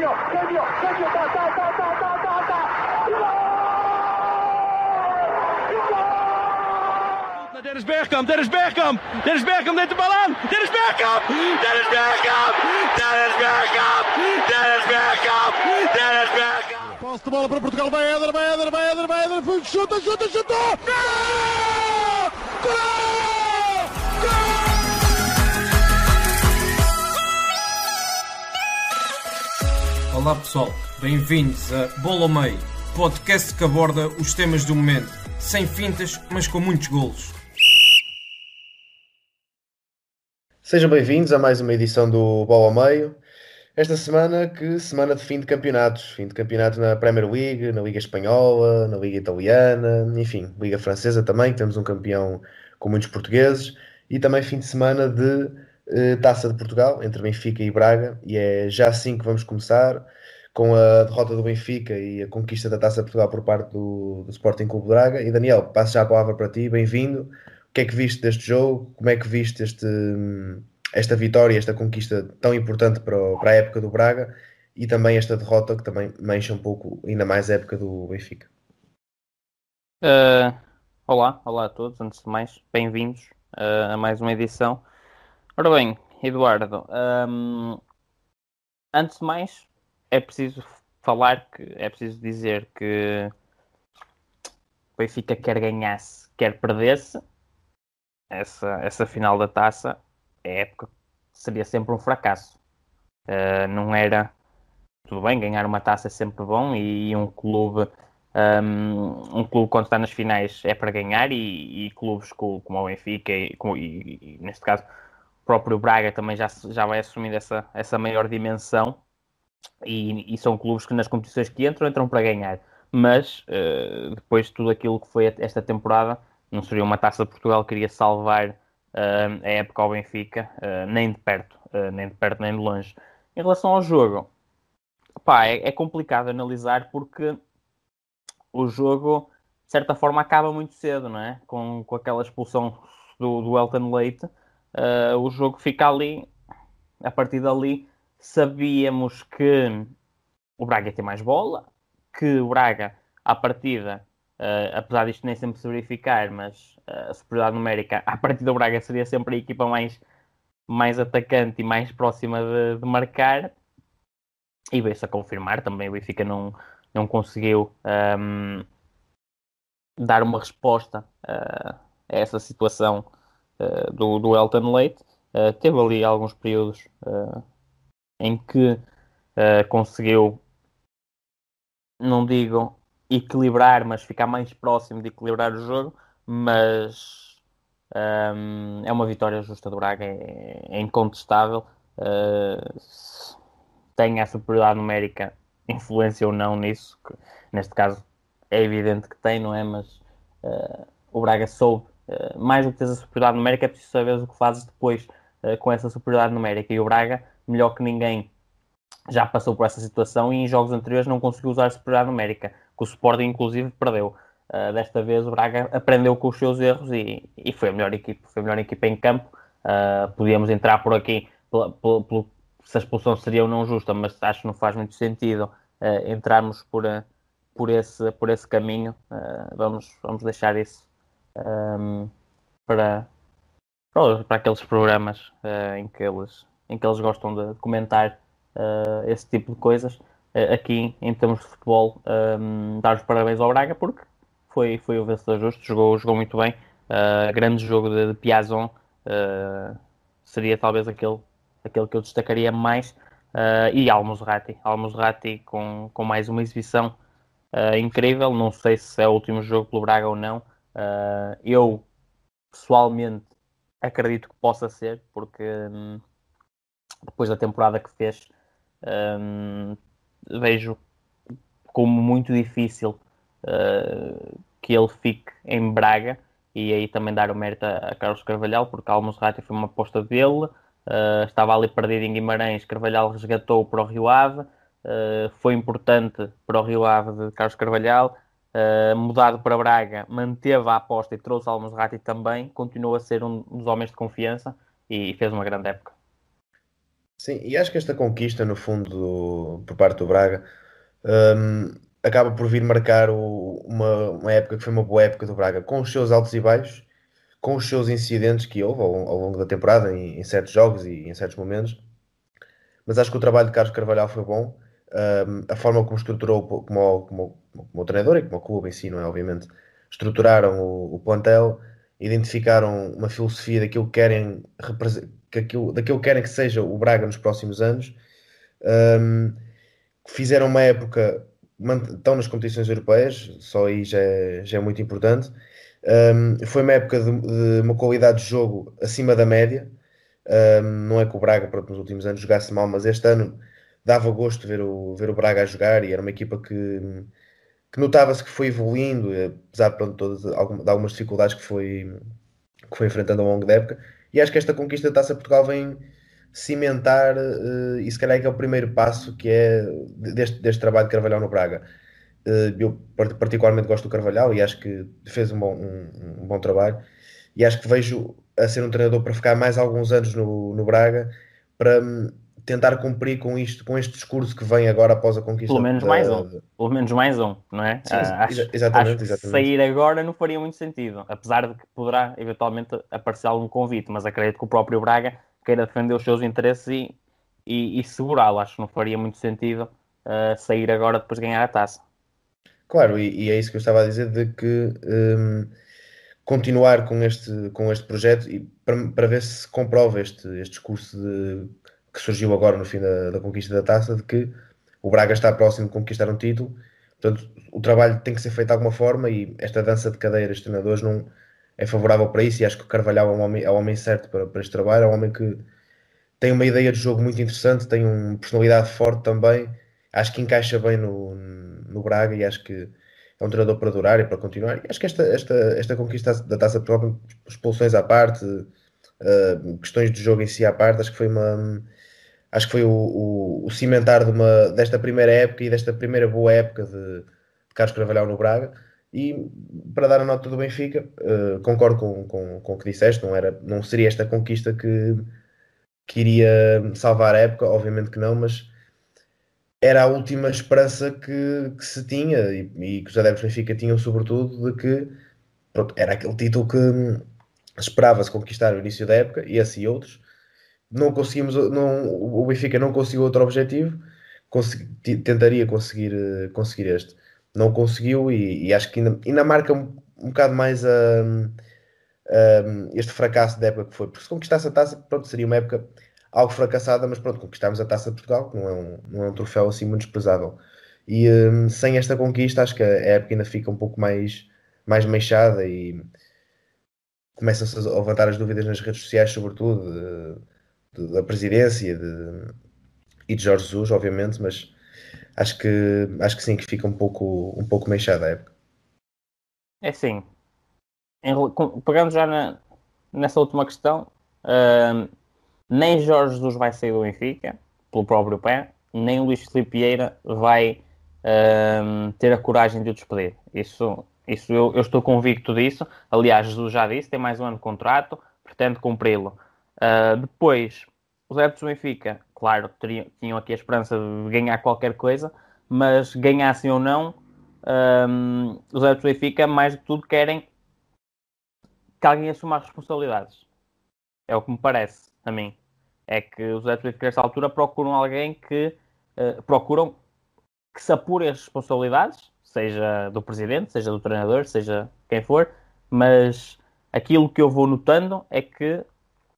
genio, genio, genio, ta, ta, ta, ta, ta, ta, ta. Dennis Bergkamp, Dennis Bergkamp, Dennis Bergkamp neemt de bal aan. Dennis Bergkamp, Dennis Bergkamp, Dennis Bergkamp, Dennis Bergkamp, Dennis Bergkamp. Passa de bal para Portugal, vai Éder, vai Éder, vai Éder, vai Éder, chuta, shoot, shoot, shoot, Gol! Olá pessoal, bem-vindos a Bola ao Meio, podcast que aborda os temas do momento, sem fintas, mas com muitos golos. Sejam bem-vindos a mais uma edição do Bola ao Meio. Esta semana, que semana de fim de campeonatos, fim de campeonato na Premier League, na Liga Espanhola, na Liga Italiana, enfim, Liga Francesa também, temos um campeão com muitos portugueses, e também fim de semana de eh, Taça de Portugal, entre Benfica e Braga, e é já assim que vamos começar, com a derrota do Benfica e a conquista da Taça de Portugal por parte do, do Sporting Clube Braga. E Daniel, passo já a palavra para ti, bem-vindo. O que é que viste deste jogo? Como é que viste este, hum, esta vitória, esta conquista tão importante para, o, para a época do Braga e também esta derrota que também mancha um pouco ainda mais a época do Benfica? Uh, olá, olá a todos, antes de mais, bem-vindos uh, a mais uma edição. Ora bem, Eduardo, hum, antes de mais, é preciso falar que é preciso dizer que o Benfica quer ganhasse, quer perdesse essa, essa final da taça, é época seria sempre um fracasso. Uh, não era tudo bem, ganhar uma taça é sempre bom e um clube um, um clube quando está nas finais é para ganhar e, e clubes como, como o Benfica e, e, e, neste caso próprio Braga também já, já vai assumindo essa, essa maior dimensão e, e são clubes que nas competições que entram, entram para ganhar. Mas uh, depois de tudo aquilo que foi esta temporada, não seria uma taça de Portugal que iria salvar uh, a época ao Benfica, uh, nem de perto, nem de perto, nem de longe. Em relação ao jogo, pá, é, é complicado analisar porque o jogo de certa forma acaba muito cedo, não é? Com, com aquela expulsão do, do Elton Leite, Uh, o jogo fica ali. A partir dali, sabíamos que o Braga tem mais bola, que o Braga, à partida, uh, apesar disto nem sempre se verificar, mas uh, a superioridade numérica, à partida, o Braga seria sempre a equipa mais, mais atacante e mais próxima de, de marcar. E veio-se a confirmar também. O Benfica não, não conseguiu um, ehm, dar uma resposta uh, a essa situação eh, do, do Elton Leite, uh, eh, teve ali alguns períodos eh, em que conseguiu, não digo equilibrar, mas ficar mais próximo de equilibrar o jogo, mas um, é uma vitória justa do Braga, é, é incontestável. tem a superioridade numérica influência ou não nisso, que neste caso é evidente que tem, não é? Mas uh, o Braga soube eh, mais do que teres a superioridade numérica, é preciso saber o que fazes depois eh, com essa superioridade numérica. E o Braga, melhor que ninguém, já passou por essa situação e em jogos anteriores não conseguiu usar a superioridade numérica, que o Sporting, inclusive, perdeu. Uh, desta vez o Braga aprendeu com os seus erros e, e foi a melhor equipa, foi a melhor equipa em campo. Uh, podíamos entrar por aqui pela, pela, pela, se a expulsão seria ou não justa, mas acho que não faz muito sentido uh, entrarmos por, por, esse, por esse caminho. vamos, vamos deixar isso um, para, para, para, aqueles programas uh, em, que eles, em que eles gostam de comentar uh, esse tipo de coisas. Uh, aqui, em termos de futebol, um, dar os parabéns ao Braga porque foi, foi o vencedor justo, jogou, jogou muito bem. grande jogo de, de Piazon seria talvez aquele, aquele que eu destacaria mais. Uh, e Almuzrati, Almozrati com, com mais uma exibição uh, incrível. Não sei se é o último jogo pelo Braga ou não, Uh, eu, pessoalmente, acredito que possa ser, porque um, depois da temporada que fez, um, vejo como muito difícil uh, que ele fique em Braga e aí também dar o mérito a, Carlos Carvalhal, porque Almos Rati foi uma aposta dele, uh, estava ali perdido em Guimarães, Carvalhal resgatou para o Rio Ave, uh, foi importante para o Rio Ave de Carlos Carvalhal, uh, mudado para Braga, manteve a aposta e trouxe alguns Musrati também, continuou a ser um dos homens de confiança e, e fez uma grande época. Sim, e acho que esta conquista, no fundo, do, por parte do Braga, um, ehm, acaba por vir marcar o, uma, uma, época que foi uma boa época do Braga, com os seus altos e baixos, com os seus incidentes que houve ao, ao longo da temporada, em, em, certos jogos e em certos momentos. Mas acho que o trabalho de Carlos Carvalhal foi bom um, a forma como estruturou, como, como, como o treinador e como o clube em si, não é? Obviamente, estruturaram o, o plantel, identificaram uma filosofia daquilo que querem, que aquilo, daquilo que querem que seja o Braga nos próximos anos. Um, fizeram uma época, estão nas competições europeias, só aí já é, já é muito importante. Um, foi uma época de, de, uma qualidade de jogo acima da média. Um, não é que o Braga, pronto, nos últimos anos jogasse mal, mas este ano dava gosto ver o, ver o Braga a jogar e era uma equipa que, que notava-se que foi evoluindo, eh, apesar pronto, todas, de algumas dificuldades que foi, que foi enfrentando ao longo da época. E acho que esta conquista da Taça Portugal vem cimentar, eh, e se calhar é que é o primeiro passo que é deste, deste trabalho de Carvalhal no Braga. Eh, eu particularmente gosto do Carvalhal e acho que fez um bom, um, um bom trabalho e acho que vejo a ser um treinador para ficar mais alguns anos no, no Braga para hum, tentar cumprir com isto, com este discurso que vem agora após a conquista. Pelo menos da... mais um, pelo menos mais um, não é? Sim, ah, acho, exatamente, acho exatamente. sair agora não faria muito sentido, apesar de que poderá eventualmente aparecer algum convite, mas acredito que o próprio Braga queira defender os seus interesses e, e, e segurá-lo. Acho que não faria muito sentido uh, sair agora depois de ganhar a taça. Claro, e, e, é isso que eu estava a dizer de que um, continuar com este, com este projeto e para, para ver se comprova este, este discurso de que surgiu agora no fim da, da, conquista da taça, de que o Braga está próximo de conquistar um título, portanto o trabalho tem que ser feito de alguma forma e esta dança de cadeiras de treinadores não é favorável para isso e acho que o Carvalhal é o homem, é o homem certo para, para este trabalho, é um homem que tem uma ideia de jogo muito interessante, tem uma personalidade forte também, acho que encaixa bem no, no Braga e acho que é um treinador para durar e para continuar. E acho que esta, esta, esta conquista da taça de expulsões à parte, uh, questões de jogo em si à parte, acho que foi uma acho que foi o, o, o cimentar de uma, desta primeira época e desta primeira boa época de, de Carlos Carvalhal no Braga. E para dar a nota do Benfica, uh, concordo com, com, com o que disseste, não, era, não seria esta conquista que, que iria salvar a época, obviamente que não, mas era a última esperança que, que se tinha e, e, que os adeptos do Benfica tinham, sobretudo, de que pronto, era aquele título que hum, esperava-se conquistar no início da época, e assim outros, não conseguimos, não, o Benfica não conseguiu outro objetivo, consegui, tentaria conseguir, eh, conseguir este. Não conseguiu e, e acho que ainda, ainda marca um, um bocado mais a, a, este fracasso da época que foi, porque se conquistasse a taça, pronto, seria uma época algo fracassada, mas pronto, conquistámos a taça de Portugal, que não é um, não é um troféu assim muito desprezável. E um, sem esta conquista, acho que a época ainda fica um pouco mais, mais mexada e começam-se a levantar as dúvidas nas redes sociais, sobretudo da presidência de, e de Jorge Jesus, obviamente, mas acho que, acho que sim, que fica um pouco, um pouco mexada a época. É sim. pegando já na, nessa última questão, uh, nem Jorge Jesus vai sair do Benfica, pelo próprio pé, nem Luís Filipe Vieira vai uh, ter a coragem de o despedir. Isso, isso eu, eu, estou convicto disso. Aliás, Jesus já disse, tem mais um ano de contrato, pretende cumpri-lo. Ah, depois, os adeptos do Benfica, claro, teriam, tinham aqui a esperança de ganhar qualquer coisa, mas ganhassem ou não, um, os adeptos do Benfica, mais do que tudo, querem que alguém assuma as responsabilidades. É o que me parece a mim. É que os adeptos do Benfica, nesta altura, procuram alguém que uh, procuram que se apure as responsabilidades, seja do presidente, seja do treinador, seja quem for, mas aquilo que eu vou notando é que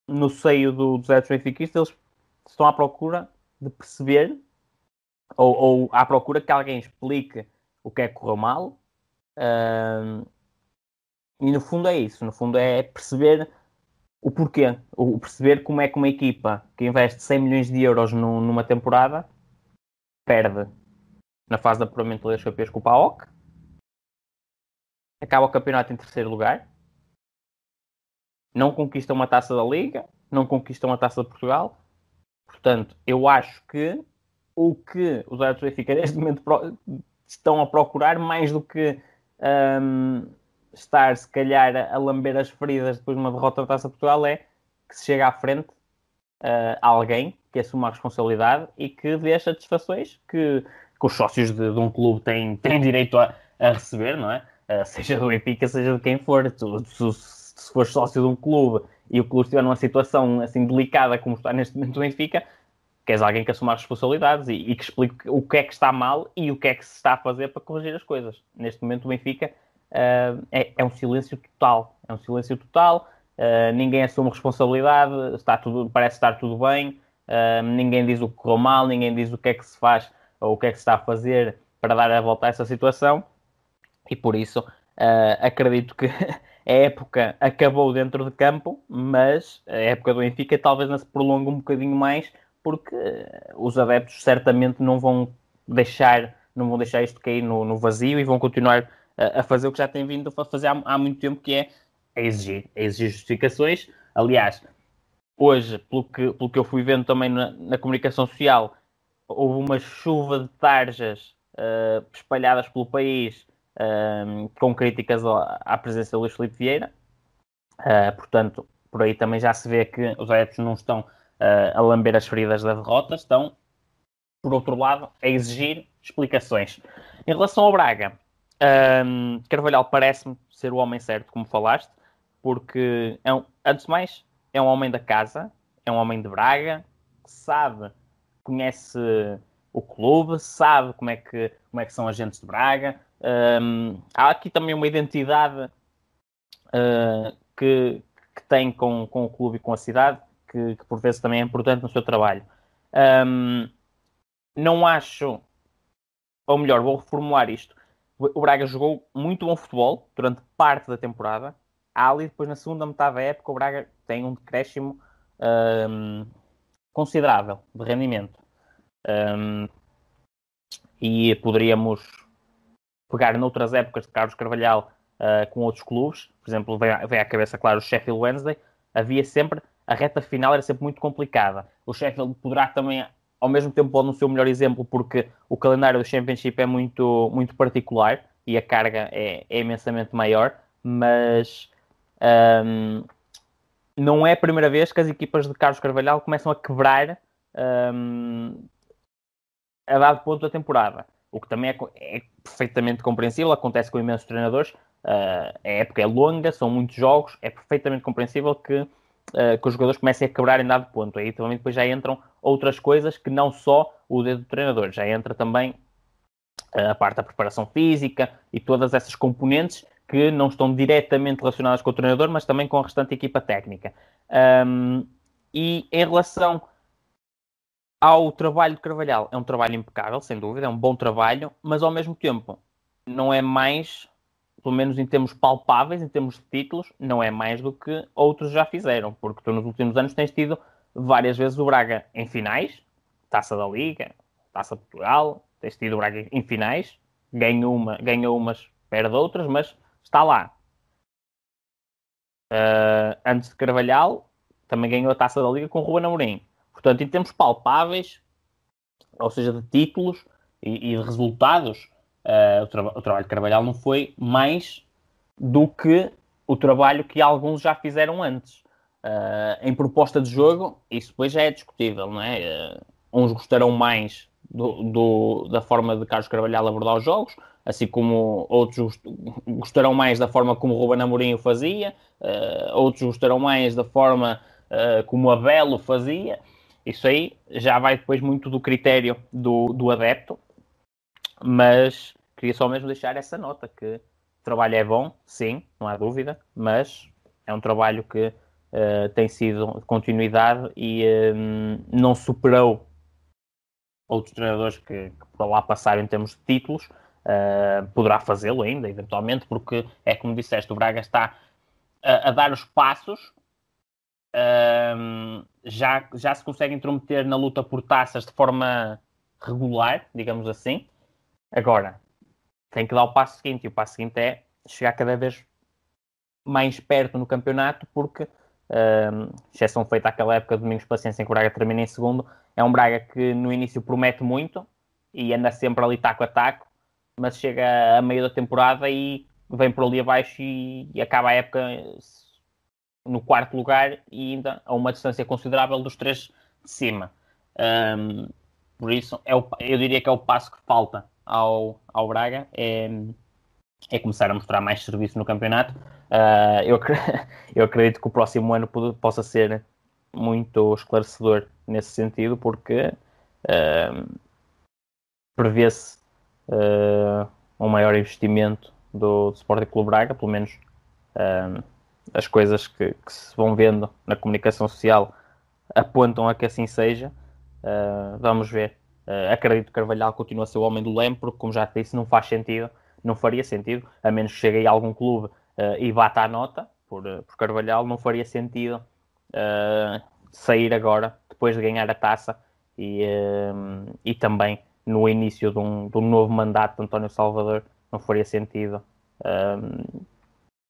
no seio do, dos eletrobenfiquistas, eles estão à procura de perceber ou, ou à procura que alguém explique o que é que correu mal. Uh, e no fundo é isso, no fundo é perceber o porquê, o perceber como é que uma equipa que investe 100 milhões de euros no, numa temporada perde na fase de apuramento das campeões com o PAOC, acaba o campeonato em terceiro lugar, não conquistam uma taça da Liga, não conquistam a taça de Portugal. Portanto, eu acho que o que os adeptos do Benfica neste momento estão a procurar, mais do que um, estar se calhar a lamber as feridas depois de uma derrota da taça de Portugal, é que se chega à frente uh, alguém que assuma a responsabilidade e que dê as satisfações que, que os sócios de, de, um clube têm, têm direito a, a receber, não é? Uh, seja do Benfica, seja de quem for. Tu, tu, se fores sócio de um clube e o clube estiver numa situação assim delicada como está neste momento o Benfica, queres alguém que assuma as responsabilidades e, e, que explique o que é que está mal e o que é que se está a fazer para corrigir as coisas. Neste momento o Benfica uh, é, é, um silêncio total, é um silêncio total, uh, ninguém assume responsabilidade, está tudo, parece estar tudo bem, uh, ninguém diz o que correu mal, ninguém diz o que é que se faz ou o que é que se está a fazer para dar a volta a essa situação e por isso acredito que a época acabou dentro de campo, mas a época do Benfica talvez não se prolongue um bocadinho mais, porque eh, os adeptos certamente não vão deixar, não vão deixar isto cair no, no vazio e vão continuar a, eh, a, fazer o que já têm vindo a fazer há, há muito tempo, que é exigir, exigir justificações. Aliás, hoje, pelo que, pelo que eu fui vendo também na, na comunicação social, houve uma chuva de tarjas uh, espalhadas pelo país um, com críticas à presença do Luís Felipe Vieira. Uh, portanto, por aí também já se vê que os adeptos não estão uh, a lamber as feridas da derrota, estão, por outro lado, a exigir explicações. Em relação ao Braga, um, Carvalhal parece-me ser o homem certo, como falaste, porque, é um, antes de mais, é um homem da casa, é um homem de Braga, que sabe, conhece o clube, sabe como é que, como é que são agentes de Braga, um, há aqui também uma identidade uh, que, que, tem com, com o clube e com a cidade, que, que por vezes também é importante no seu trabalho. Um, não acho, ou melhor, vou reformular isto. O Braga jogou muito bom futebol durante parte da temporada. Há ali depois na segunda metade da época o Braga tem um decréscimo um, considerável de rendimento. Um, e poderíamos pegar noutras épocas de Carlos Carvalhal uh, com outros clubes, por exemplo, vem, à, vem à cabeça, claro, o Sheffield Wednesday, havia sempre, a reta final era sempre muito complicada. O Sheffield poderá também, ao mesmo tempo, não ser o melhor exemplo, porque o calendário do Championship é muito, muito particular e a carga é, é imensamente maior, mas. Um, não é a primeira vez que as equipas de Carlos Carvalhal começam a quebrar um, a dado ponto da temporada o que também é, é perfeitamente compreensível, acontece com imensos treinadores. Uh, a época é longa, são muitos jogos, é perfeitamente compreensível que, uh, que os jogadores comecem a quebrar em dado ponto. Aí também depois já entram outras coisas que não só o dedo do treinador, já entra também ah, a parte da preparação física e todas essas componentes que não estão diretamente relacionadas com o treinador, mas também com a restante equipa técnica. Um, e em relação ao trabalho de Carvalhal. É um trabalho impecável, sem dúvida, é um bom trabalho, mas ao mesmo tempo não é mais, pelo menos em termos palpáveis, em termos de títulos, não é mais do que outros já fizeram, porque tu nos últimos anos tens tido várias vezes o Braga em finais, taça da Liga, taça de Portugal, tens tido o Braga em finais, ganha, uma, ganha umas, perde outras, mas está lá. Uh, antes de Carvalhal, também ganhou a taça da Liga com o Ruben Amorim Portanto, em termos palpáveis, ou seja, de títulos e, e de resultados, uh, o, tra o, trabalho de Carvalhal não foi mais do que o trabalho que alguns já fizeram antes. Uh, em proposta de jogo, isso depois já é discutível, não é? Uh, uns gostarão mais do, do, da forma de Carlos Carvalhal abordar os jogos, assim como outros gostarão mais da forma como Ruben Amorim o fazia, uh, outros gostarão mais da forma uh, como Abel o fazia, isso aí já vai depois muito do critério do, do adepto, mas queria só mesmo deixar essa nota que o trabalho é bom, sim, não há dúvida, mas é um trabalho que uh, tem sido de continuidade e um, eh, não superou outros treinadores que, que por lá passaram em termos de títulos, uh, poderá fazê-lo ainda, eventualmente, porque é como disseste, o Braga está a, a dar os passos já, já se consegue intrometer na luta por taças de forma regular, digamos assim. Agora, tem que dar o passo seguinte, e o passo seguinte é chegar cada vez mais perto no campeonato, porque, um, exceção feita àquela época, Domingos Paciência em que o Braga termina em segundo, é um Braga que no início promete muito e anda sempre ali taco a taco, mas chega a meio da temporada e vem por ali abaixo e, e acaba a época no quarto lugar e ainda a uma distância considerável dos três de cima. Um, por isso, é o, eu diria que é o passo que falta ao, ao Braga, é, é começar a mostrar mais serviço no campeonato. Uh, eu, eu acredito que o próximo ano possa ser muito esclarecedor nesse sentido, porque uh, prevê-se uh, um maior investimento do, do Sporting Clube Braga, pelo menos uh, as coisas que, que, se vão vendo na comunicação social apontam a que assim seja. Uh, vamos ver. Uh, acredito que Carvalhal continua a ser o homem do leme, porque, como já te disse, não faz sentido, não faria sentido, a menos que chegue aí a algum clube uh, e bata a nota por, por Carvalhal, não faria sentido sair agora, depois de ganhar a taça e, e também no início de um, de um, novo mandato de António Salvador, não faria sentido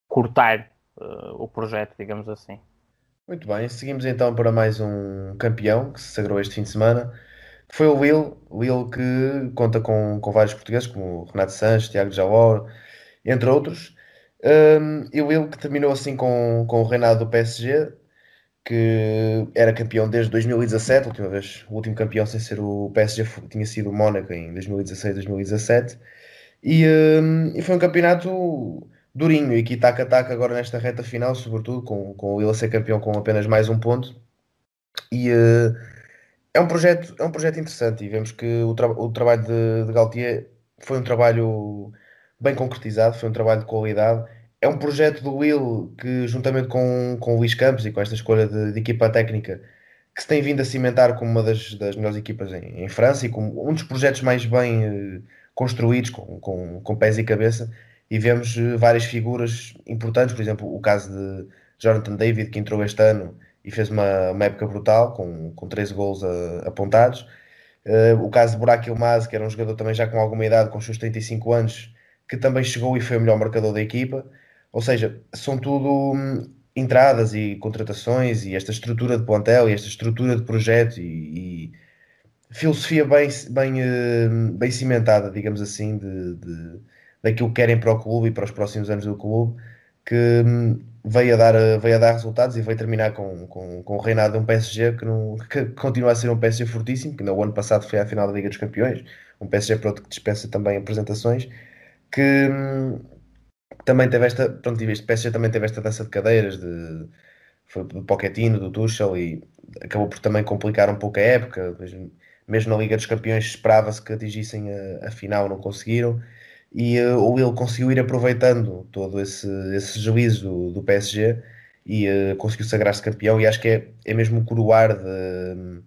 cortar eh, o projeto, digamos assim. Muito bem, seguimos então para mais um campeão que se sagrou este fim de semana, que foi o Will, Will que conta com, com vários portugueses, como Renato Sanches, Tiago Jalor, entre outros. Um, ehm, e o Will que terminou assim com, com o reinado do PSG, que era campeão desde 2017, a última vez, o último campeão sem ser o PSG tinha sido o Mónaco em 2016, 2017. E, um, ehm, e foi um campeonato durinho e que taca ataca agora nesta reta final, sobretudo com, com o a ser campeão com apenas mais um ponto. E uh, é, um projeto, é um projeto interessante e vemos que o, tra o trabalho de, de Galtier foi um trabalho bem concretizado, foi um trabalho de qualidade. É um projeto do Will que, juntamente com, com o Luís Campos e com esta escolha de, de equipa técnica, que se tem vindo a cimentar como uma das, das melhores equipas em, em França e como um dos projetos mais bem uh, construídos, com, com, com pés e cabeça, e vemos eh, várias figuras importantes, por exemplo, o caso de Jonathan David, que entrou este ano e fez uma, uma época brutal, com, com 13 gols apontados. Uh, o caso de Burak Yilmaz, que era um jogador também já com alguma idade, com os seus 35 anos, que também chegou e foi o melhor marcador da equipa. Ou seja, são tudo hum, entradas e contratações e esta estrutura de plantel e esta estrutura de projeto e, e filosofia bem, bem, eh, bem cimentada, digamos assim, de, de daquilo que querem para o clube e para os próximos anos do clube, que hum, veio a dar, eh, veio a dar resultados e veio terminar com, com, com o reinado de um PSG que, não, que continua a ser um PSG fortíssimo, que ainda o ano passado foi à final da Liga dos Campeões, um PSG pronto, que dispensa também apresentações, que hum, também teve esta, pronto, este PSG também teve esta dança de cadeiras de, foi do Pochettino, do Tuchel e acabou por também complicar um pouco a época, mesmo, mesmo na Liga dos Campeões esperava-se que atingissem a, a final, não conseguiram e uh, ou ele conseguiu ir aproveitando todo esse, esse juízo do, PSG e uh, conseguiu sagrar-se campeão e acho que é, é mesmo o coroar de...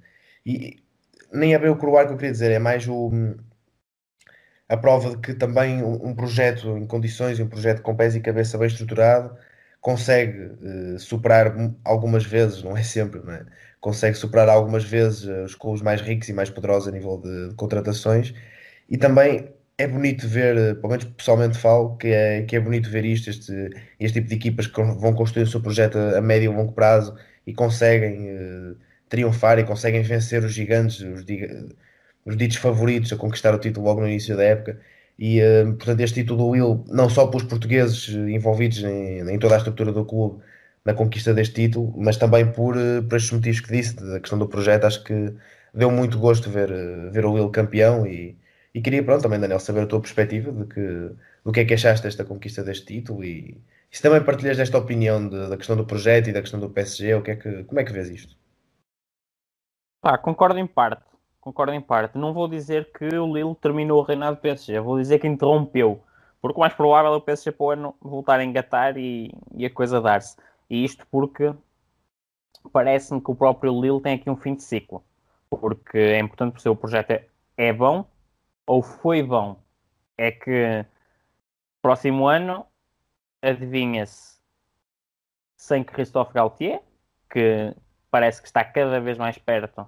e nem é bem o coroar que eu queria dizer, é mais o, a prova de que também um, um projeto em condições, um projeto com pés e cabeça bem estruturado, consegue uh, superar algumas vezes, não é sempre, não é? consegue superar algumas vezes os clubes mais ricos e mais poderosos a nível de, de contratações e também é bonito ver, eh, pelo menos pessoalmente falo, que é, que é bonito ver isto, este, este tipo de equipas que vão construir o seu projeto a médio e longo prazo e conseguem uh, triunfar e conseguem vencer os gigantes, os, eh, os ditos favoritos a conquistar o título logo no início da época. E, uh, portanto, este título do Will, não só pelos portugueses envolvidos em, em, toda a estrutura do clube na conquista deste título, mas também por, uh, por estes motivos que disse, da questão do projeto, acho que deu muito gosto ver, ver o Will campeão e e queria, pronto, também, Daniel, saber a tua perspectiva de que, do que é que achaste desta conquista deste título e, e se também partilhas desta opinião de, da questão do projeto e da questão do PSG, o que é que, como é que vês isto? Pá, concordo em parte. Concordo em parte. Não vou dizer que o Lille terminou o reinado do PSG, vou dizer que interrompeu. Porque o mais provável é o PSG para o ano voltar a engatar e, e a coisa dar-se. E isto porque parece-me que o próprio Lille tem aqui um fim de ciclo. Porque é importante perceber o projeto é, é bom, ou foi bom, é que próximo ano adivinha-se sem Christophe Gaultier, que parece que está cada vez mais perto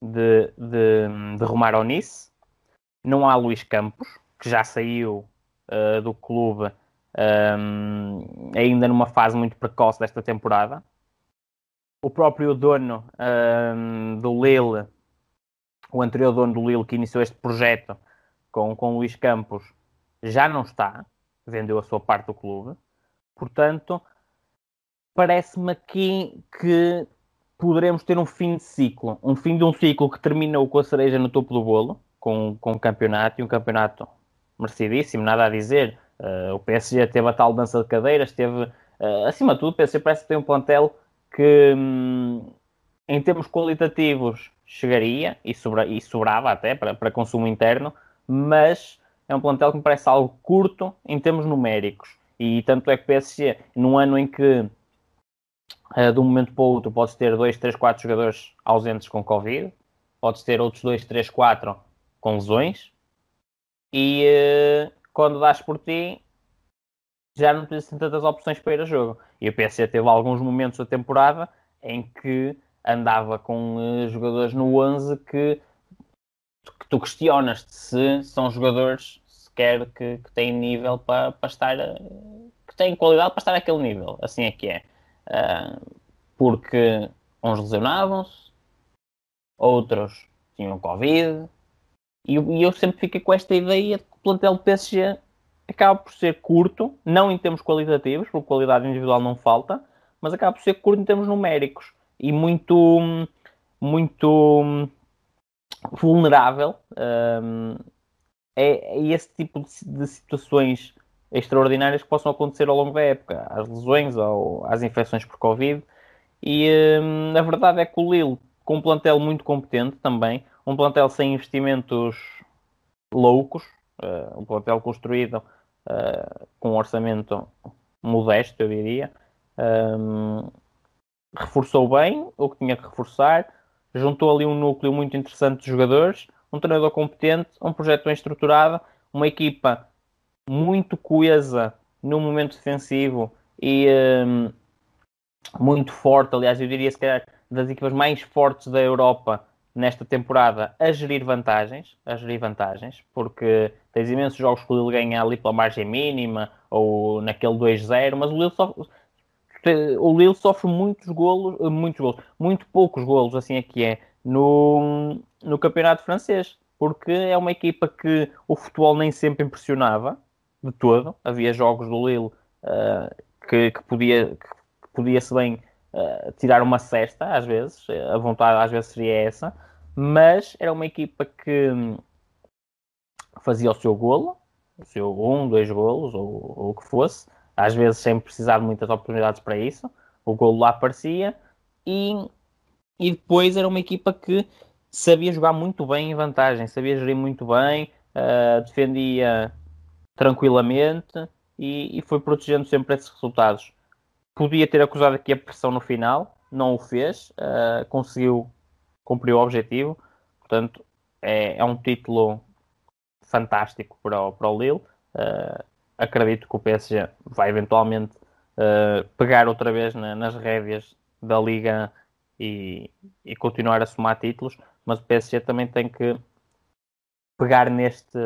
de, de, de rumar ao Nice. Não há Luís Campos, que já saiu uh, do clube um, ehm, ainda numa fase muito precoce desta temporada. O próprio dono um, ehm, do Lille, o anterior dono do Lille que iniciou este projeto, com, com Luís Campos já não está, vendeu a sua parte do clube, portanto, parece-me aqui que poderemos ter um fim de ciclo, um fim de um ciclo que terminou com a cereja no topo do bolo, com, com um campeonato, e um campeonato merecidíssimo, nada a dizer. Uh, o PSG teve a tal dança de cadeiras, teve, uh, acima de tudo, o PSG parece que tem um plantel que, hum, em termos qualitativos, chegaria e, sobra, e sobrava até para, para consumo interno, mas é um plantel que me parece algo curto em termos numéricos. E tanto é que o PSG, num ano em que uh, de um momento para o outro pode ter 2, 3, 4 jogadores ausentes com Covid, pode ter outros 2, 3, 4 com lesões, e uh, quando das por ti já não tens assim tantas opções para ir a jogo. E o PSG teve alguns momentos da temporada em que andava com uh, jogadores no 11 que que tu questionas se são jogadores sequer que, que têm nível para, para estar eh, que têm qualidade para estar àquele nível, assim é que é. Uh, porque uns lesionavam-se, outros tinham Covid, e, e eu sempre fiquei com esta ideia de que o plantel do PSG acaba por ser curto, não em termos qualitativos, porque qualidade individual não falta, mas acaba por ser curto em termos numéricos e muito, muito vulnerável um, é, é, esse tipo de, de, situações extraordinárias que possam acontecer ao longo da época, às lesões ou às infecções por Covid. E um, a verdade é que o Lille, com um plantel muito competente também, um plantel sem investimentos loucos, uh, um plantel construído uh, com um orçamento modesto, eu diria, um, reforçou bem o que tinha que reforçar juntou ali um núcleo muito interessante de jogadores, um treinador competente, um projeto bem estruturado, uma equipa muito coesa no momento defensivo e um, muito forte, aliás, eu diria se calhar das equipas mais fortes da Europa nesta temporada a gerir vantagens, a gerir vantagens, porque tens imensos jogos que o Lille ganha ali pela margem mínima ou naquele 2-0, mas o Lille só, o Lille sofre muitos golos, eh, muitos golos, muito poucos golos, assim é que é, no, no campeonato francês, porque é uma equipa que o futebol nem sempre impressionava de todo. Havia jogos do Lille uh, que, que, podia que podia-se bem uh, tirar uma cesta, às vezes, a vontade às vezes seria essa, mas era uma equipa que hum, fazia o seu golo, o seu um, dois golos ou, ou o que fosse, às vezes sem precisar de muitas oportunidades para isso, o golo lá aparecia, e, e depois era uma equipa que sabia jogar muito bem em vantagem, sabia gerir muito bem, uh, defendia tranquilamente e, e, foi protegendo sempre esses resultados. Podia ter acusado aqui a pressão no final, não o fez, uh, conseguiu, cumpriu o objetivo, portanto é, é um título fantástico para o, para o Lille. Uh, acredito que o PSG vai eventualmente uh, pegar outra vez na, nas rédeas da Liga e, e, continuar a somar títulos, mas o PSG também tem que pegar neste,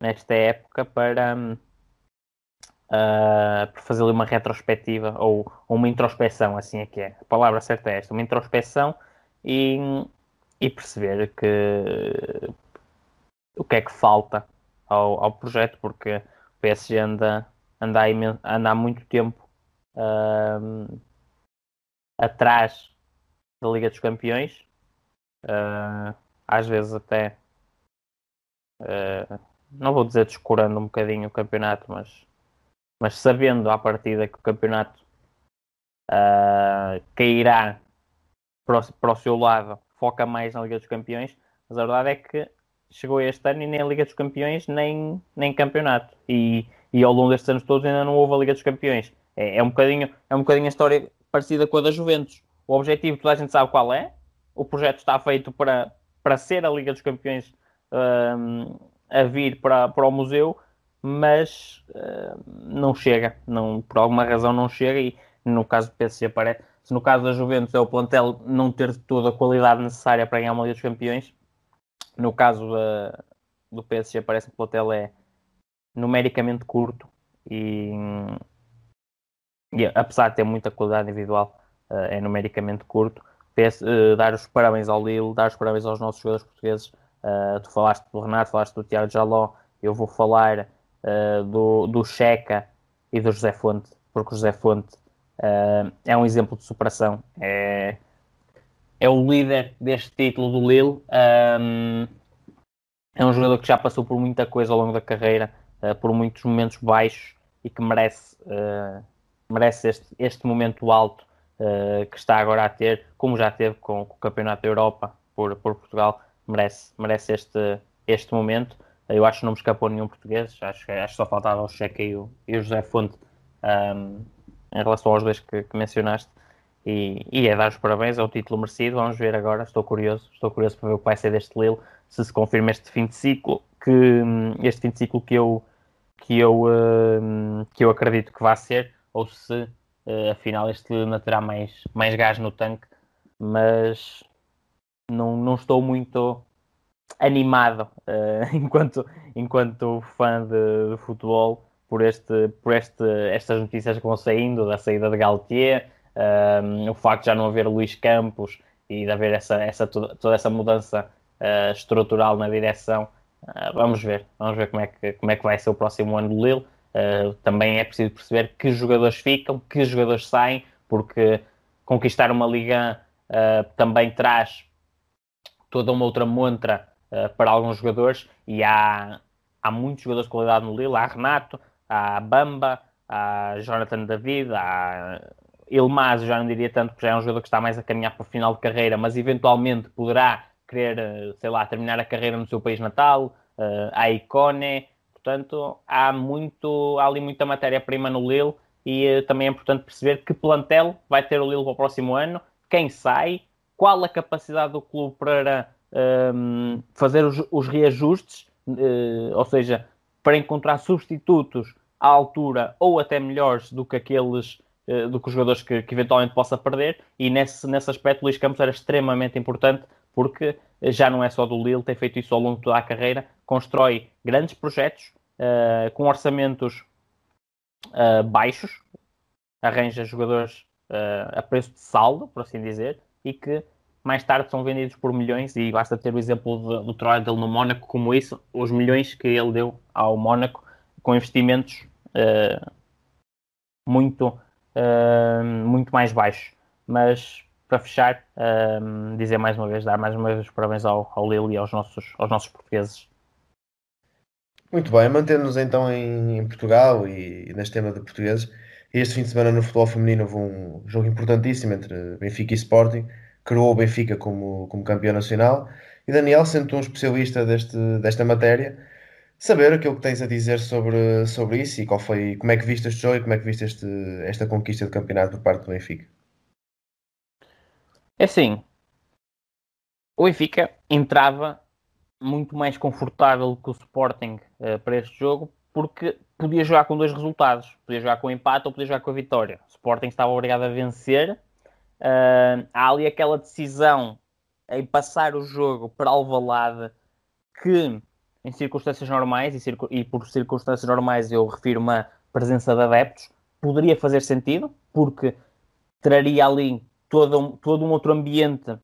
nesta época para, uh, para fazer uma retrospectiva ou, uma introspeção, assim é que é. A palavra certa é esta, uma introspeção e, e perceber que o que é que falta ao, ao projeto, porque PSG anda, anda, há, imen, anda há muito tempo uh, atrás da Liga dos Campeões, uh, às vezes até uh, não vou dizer descurando um bocadinho o campeonato, mas, mas sabendo à partida que o campeonato uh, cairá para o, para o seu lado, foca mais na Liga dos Campeões, mas a verdade é que chegou este ano e nem a Liga dos Campeões, nem, nem campeonato. E, e ao longo destes anos todos ainda não houve a Liga dos Campeões. É, é, um, bocadinho, é um bocadinho a história parecida com a da Juventus. O objetivo toda a gente sabe qual é, o projeto está feito para, para ser a Liga dos Campeões um, a vir para, para o museu, mas hum, não chega, não, por alguma razão não chega e no caso do PC parece, se no caso da Juventus é o plantel não ter toda a qualidade necessária para ganhar uma Liga dos Campeões, no caso do PSG, parece-me que o hotel é numericamente curto e, e, apesar de ter muita qualidade individual, eh, é numericamente curto. PS, eh, dar os parabéns ao Lilo dar os parabéns aos nossos jogadores portugueses. Eh, tu falaste do Renato, falaste do Tiago Jaló, eu vou falar do, do Checa e do José Fonte, porque o José Fonte é um exemplo de superação. É, é o líder deste título do Lille. Um, é um jogador que já passou por muita coisa ao longo da carreira, uh, por muitos momentos baixos e que merece, uh, merece este, este momento alto uh, que está agora a ter, como já teve com, com o Campeonato da Europa por, por Portugal, merece, merece este, este momento. Eu acho que não me escapou nenhum português, acho, acho que só faltava o Checa e o, e o José Fonte um, em relação aos dois que, que mencionaste. E, e é dar os parabéns ao título merecido. Vamos ver agora, estou curioso, estou curioso para ver o que vai ser deste Lille, se se confirma este fim de ciclo, que hum, este fim de ciclo que eu que eu, hum, que eu acredito que vai ser, ou se eh, afinal este Lille terá mais, mais gás no tanque, mas não, não estou muito animado uh, enquanto, enquanto fã de, de, futebol por, este, por este, estas notícias que vão saindo da saída de Galtier, um, o facto de já não haver Luís Campos e de haver essa, essa, toda, toda essa mudança uh, estrutural na direção, uh, vamos ver. Vamos ver como é, que, como é que vai ser o próximo ano do Lille. Uh, também é preciso perceber que jogadores ficam, que jogadores saem, porque conquistar uma Liga também traz toda uma outra montra para alguns jogadores e há, há muitos jogadores de qualidade no Lille. Há Renato, há Bamba, há Jonathan David, há Elmas, já não diria tanto, porque já é um jogador que está mais a caminhar para o final de carreira, mas eventualmente poderá querer, eh, sei lá, terminar a carreira no seu país natal, uh, a Icone, portanto, há muito, há ali muita matéria-prima no Lille e uh, também é importante perceber que plantel vai ter o Lille para o próximo ano, quem sai, qual a capacidade do clube para ehm, fazer os, os reajustes, uh, ou seja, para encontrar substitutos à altura ou até melhores do que aqueles eh, do que os jogadores que, que, eventualmente possa perder, e nesse, nesse aspecto Luís Campos era extremamente importante porque eh, já não é só do Lille, tem feito isso ao longo de toda a carreira, constrói grandes projetos uh, com orçamentos uh, baixos, arranja jogadores uh, a preço de saldo, por assim dizer, e que mais tarde são vendidos por milhões, e basta ter o exemplo do do trabalho dele no Mónaco, como isso, os milhões que ele deu ao Mónaco, com investimentos muito muito mais baixo. Mas para fechar, uh, dizer mais uma vez, dar mais uma vez os parabéns ao, ao Lille e aos nossos, aos nossos portugueses. Muito bem, mantendo-nos então em, em, Portugal e, e neste tema de portugueses. Este fim de semana no futebol feminino houve um jogo importantíssimo entre Benfica e Sporting, criou o Benfica como, como campeão nacional. E Daniel, sendo um especialista deste, desta matéria, saber aquilo é que tens a dizer sobre, sobre isso e qual foi, como é que viste este jogo e como é que viste este, esta conquista de campeonato por parte do Benfica. É assim, o Benfica entrava muito mais confortável que o Sporting uh, para este jogo porque podia jogar com dois resultados, podia jogar com o empate ou podia jogar com a vitória. O Sporting estava obrigado a vencer. Uh, há ali aquela decisão em passar o jogo para Alvalade que em circunstâncias normais, e, circu e por circunstâncias normais eu refiro-me à presença de adeptos, poderia fazer sentido, porque traria ali todo um, todo um outro ambiente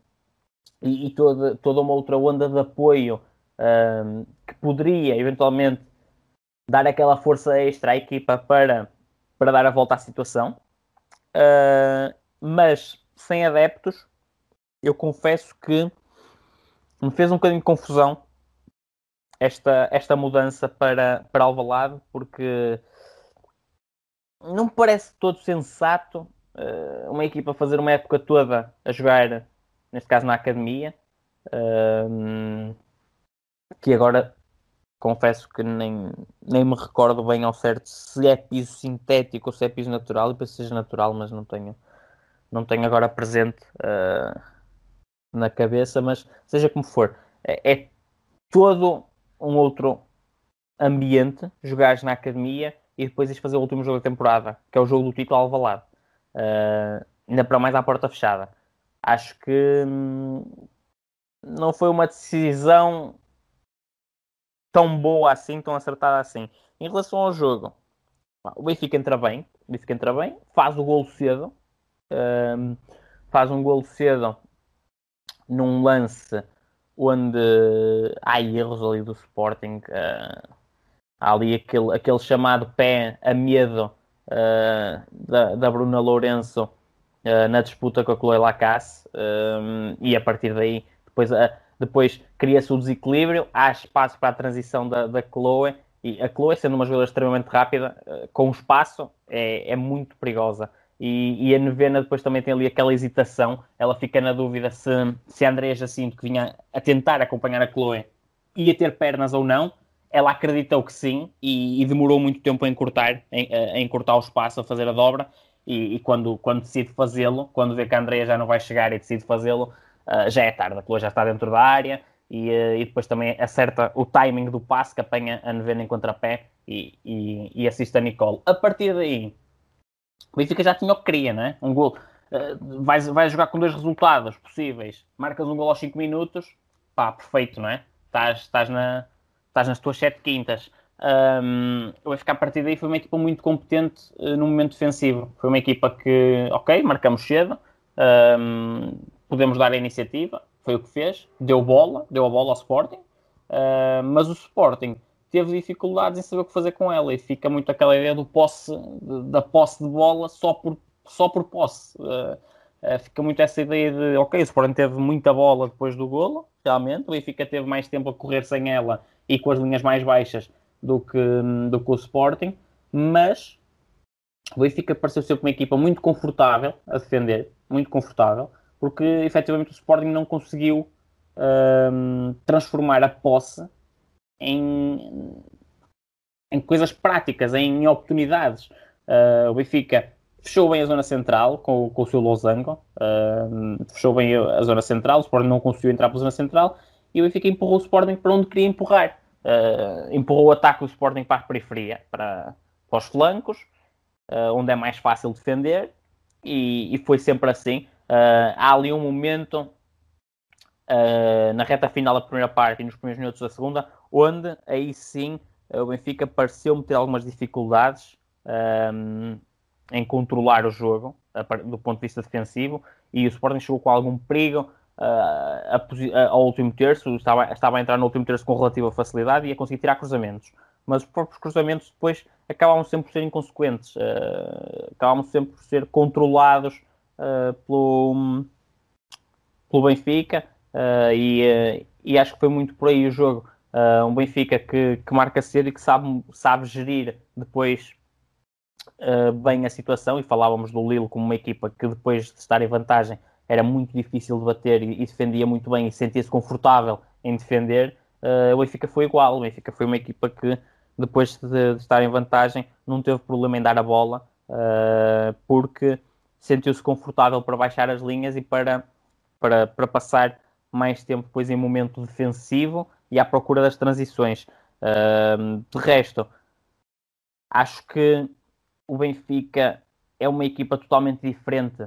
e, e toda, toda uma outra onda de apoio um, que poderia eventualmente dar aquela força extra à equipa para, para dar a volta à situação. Uh, mas sem adeptos, eu confesso que me fez um bocadinho de confusão esta, esta mudança para, para Alvalade, porque não me parece todo sensato uh, uma equipa fazer uma época toda a jogar, neste caso na academia, uh, que agora confesso que nem, nem me recordo bem ao certo se é piso sintético ou se é piso natural, e penso que seja natural, mas não tenho, não tenho agora presente uh, na cabeça, mas seja como for, é, é todo um outro ambiente, jogares na academia e depois ires fazer o último jogo da temporada, que é o jogo do título Alvalade. Uh, ainda para mais à porta fechada. Acho que hum, não foi uma decisão tão boa assim, tão acertada assim. Em relação ao jogo, o Benfica entra bem, o Benfica entra bem, faz o golo cedo, um, faz um golo cedo num lance onde há erros ali do Sporting. Uh, há ali aquele, aquele chamado pé a medo uh, da, da Bruna Lourenço uh, na disputa com a Chloe Lacasse. Um, e a partir daí, depois, depois cria-se o desequilíbrio, há espaço para a transição da, da Chloe. E a Chloe, sendo uma jogadora extremamente rápida, com espaço, é, é muito perigosa. E, e, a Novena depois também tem ali aquela hesitação, ela fica na dúvida se, se a Andrea Jacinto, que vinha a tentar acompanhar a Chloe, ia ter pernas ou não. Ela acreditou que sim e, e demorou muito tempo a encurtar, em, a eh, cortar o espaço, a fazer a dobra. E, e quando, quando decide fazê-lo, quando vê que a Andrea já não vai chegar e decide fazê-lo, uh, já é tarde. A Chloe já está dentro da área e, uh, e depois também acerta o timing do passe que apanha a Novena em contrapé e, e, e assiste a Nicole. A partir daí o Benfica já tinha o que queria, né? Um gol. Uh, eh, vai, jogar com dois resultados possíveis. Marcas um gol aos 5 minutos, pá, perfeito, não é? Estás, na, nas tuas 7 quintas. Um, o Benfica a partir daí foi uma equipa muito competente uh, no momento defensivo. Foi uma equipa que, ok, marcamos cedo, um, podemos dar a iniciativa, foi o que fez, deu bola, deu a bola ao Sporting, uh, mas o Sporting teve dificuldades em saber o que fazer com ela e fica muito aquela ideia do posse, da posse de bola só por, só por posse. Uh, uh, fica muito essa ideia de, ok, o Sporting teve muita bola depois do golo, realmente, o Benfica teve mais tempo a correr sem ela e com as linhas mais baixas do que, hum, do que o Sporting, mas o Benfica pareceu ser uma equipa muito confortável a defender, muito confortável, porque efetivamente o Sporting não conseguiu uh, transformar a posse em, em coisas práticas, em oportunidades. Uh, o Benfica fechou bem a zona central com, com o seu Losango, uh, fechou bem a zona central, o Sporting não conseguiu entrar pela zona central e o Benfica empurrou o Sporting para onde queria empurrar. Uh, empurrou o ataque do Sporting para a periferia, para, para os flancos, onde é mais fácil defender e, e foi sempre assim. há ali um momento na reta final da primeira parte e nos primeiros minutos da segunda, onde aí sim o Benfica pareceu-me ter algumas dificuldades um, em controlar o jogo do ponto de vista defensivo e o Sporting chegou com algum perigo uh, ao último terço, estava, estava a entrar no último terço com relativa facilidade e a conseguir tirar cruzamentos. Mas os próprios cruzamentos depois acabavam sempre por ser inconsequentes, uh, acabavam sempre por ser controlados uh, pelo, pelo Benfica e, e acho que foi muito por aí o jogo. Uh, um Benfica que, que marca cedo e que sabe, sabe gerir depois uh, bem a situação. E falávamos do Lilo como uma equipa que depois de estar em vantagem era muito difícil de bater e, e defendia muito bem e sentia-se confortável em defender. Uh, o Benfica foi igual. O Benfica foi uma equipa que depois de, de estar em vantagem não teve problema em dar a bola porque sentiu-se confortável para baixar as linhas e para, para, para passar mais tempo depois em momento defensivo e à procura das transições. Uh, de resto, acho que o Benfica é uma equipa totalmente diferente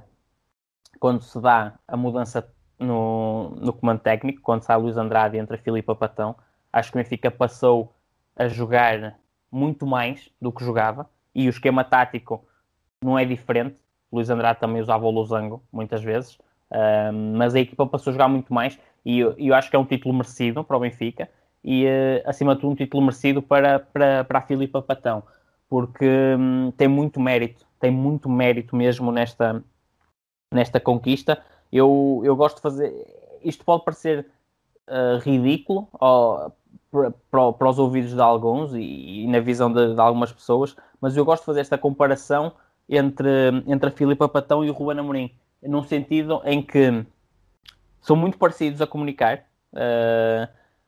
quando se dá a mudança no, no comando técnico, quando sai Luís Andrade e entra Filipe Patão. Acho que o Benfica passou a jogar muito mais do que jogava e o esquema tático não é diferente. Luís Andrade também usava o losango muitas vezes, uh, mas a equipa passou a jogar muito mais e eu, eu acho que é um título merecido para o Benfica e eh, acima de tudo um título merecido para, para, para a Filipa Patão, porque hum, tem muito mérito, tem muito mérito mesmo nesta, nesta conquista. Eu, eu gosto de fazer. Isto pode parecer uh, ridículo ou, para, para, os ouvidos de alguns e, e na visão de, de, algumas pessoas, mas eu gosto de fazer esta comparação entre, entre a Filipa Patão e o Ruben Amorim, num sentido em que são muito parecidos a comunicar, uh,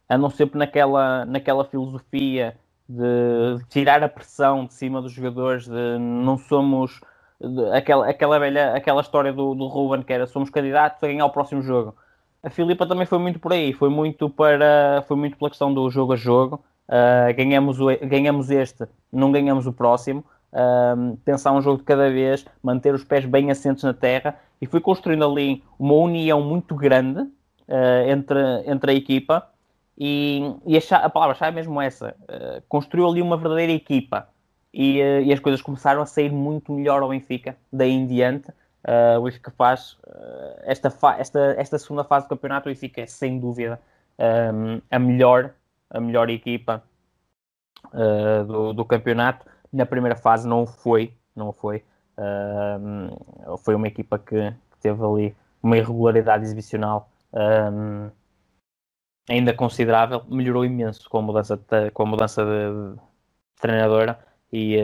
eh, não sempre naquela, naquela filosofia de tirar a pressão de cima dos jogadores, de não somos aquela, aquela velha aquela história do, do Ruben que era somos candidatos a ganhar o próximo jogo. A Filipa também foi muito por aí, foi muito para foi muito pela questão do jogo a jogo. Uh, ganhamos, o, ganhamos este, não ganhamos o próximo. Uh, pensar um jogo de cada vez, manter os pés bem assentos na terra e foi construindo ali uma união muito grande uh, entre, entre a equipa e, e a, chave, a palavra-chave é mesmo essa. Uh, construiu ali uma verdadeira equipa e, uh, e, as coisas começaram a sair muito melhor ao Benfica, daí em diante. Uh, o Benfica faz esta, fa esta, esta segunda fase do campeonato, o Benfica é sem dúvida um, a, melhor, a melhor equipa do, do campeonato. Na primeira fase não foi, não foi. Um, foi uma equipa que, que, teve ali uma irregularidade exibicional ainda considerável, melhorou imenso com a mudança de, com a mudança de, de treinadora e,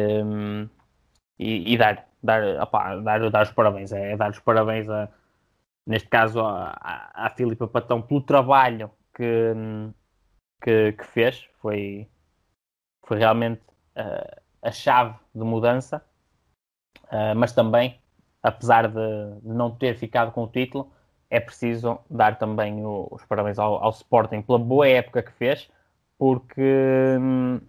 e, e, dar, dar, opa, dar, dar os parabéns, é, é dar os parabéns a, neste caso a, a, a Filipa Patão pelo trabalho que, que, que, fez, foi, foi realmente uh, a chave de mudança ah, mas também, apesar de não ter ficado com o título, é preciso dar também o, os parabéns ao, ao, Sporting pela boa época que fez, porque hum,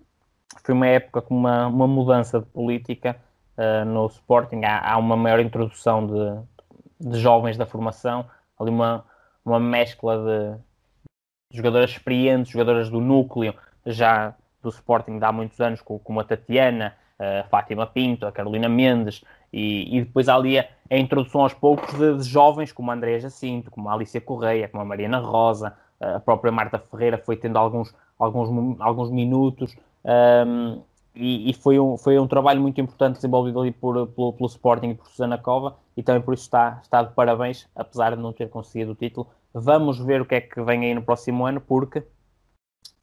foi uma época com uma, uma mudança de política uh, no Sporting. Há, há, uma maior introdução de, de jovens da formação, ali uma, uma mescla de jogadoras experientes, jogadoras do núcleo já do Sporting de há muitos anos, como a Tatiana, a Fátima Pinto, a Carolina Mendes, e, e depois ali a, a, introdução aos poucos de, de, jovens como a Andréa Jacinto, como a Alicia Correia, como a Mariana Rosa, a própria Marta Ferreira foi tendo alguns, alguns, alguns minutos. Um, e, e, foi, um, foi um trabalho muito importante desenvolvido ali por, pelo, pelo Sporting e por Susana Cova, e também por isso está, está de parabéns, apesar de não ter conseguido o título. Vamos ver o que é que vem aí no próximo ano, porque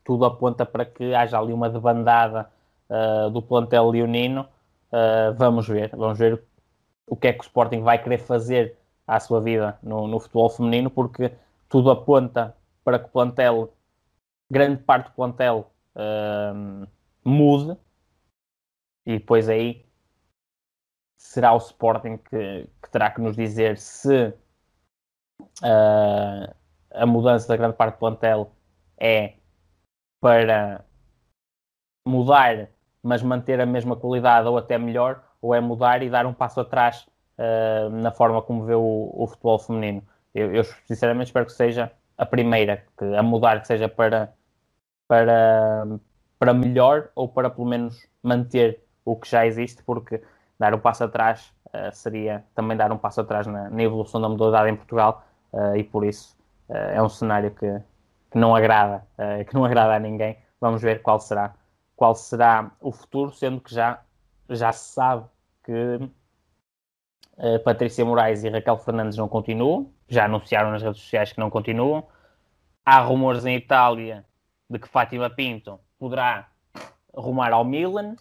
tudo aponta para que haja ali uma debandada uh, do plantel leonino. Uh, vamos ver, vamos ver o que é que o Sporting vai querer fazer à sua vida no, no futebol feminino, porque tudo aponta para que o plantel, grande parte do plantel, uh, mude e depois aí será o Sporting que, que terá que nos dizer se uh, a mudança da grande parte do plantel é para mudar mas manter a mesma qualidade ou até melhor, ou é mudar e dar um passo atrás uh, na forma como vê o, o futebol feminino. Eu, eu, sinceramente espero que seja a primeira que, a mudar, que seja para, para, para melhor ou para pelo menos manter o que já existe, porque dar um passo atrás uh, seria também dar um passo atrás na, na evolução da modalidade em Portugal uh, e por isso é um cenário que, que não agrada, que não agrada a ninguém. Vamos ver qual será qual será o futuro, sendo que já, já se sabe que uh, Patrícia Moraes e Raquel Fernandes não continuam, já anunciaram nas redes sociais que não continuam. Há rumores em Itália de que Fátima Pinto poderá rumar ao Milan.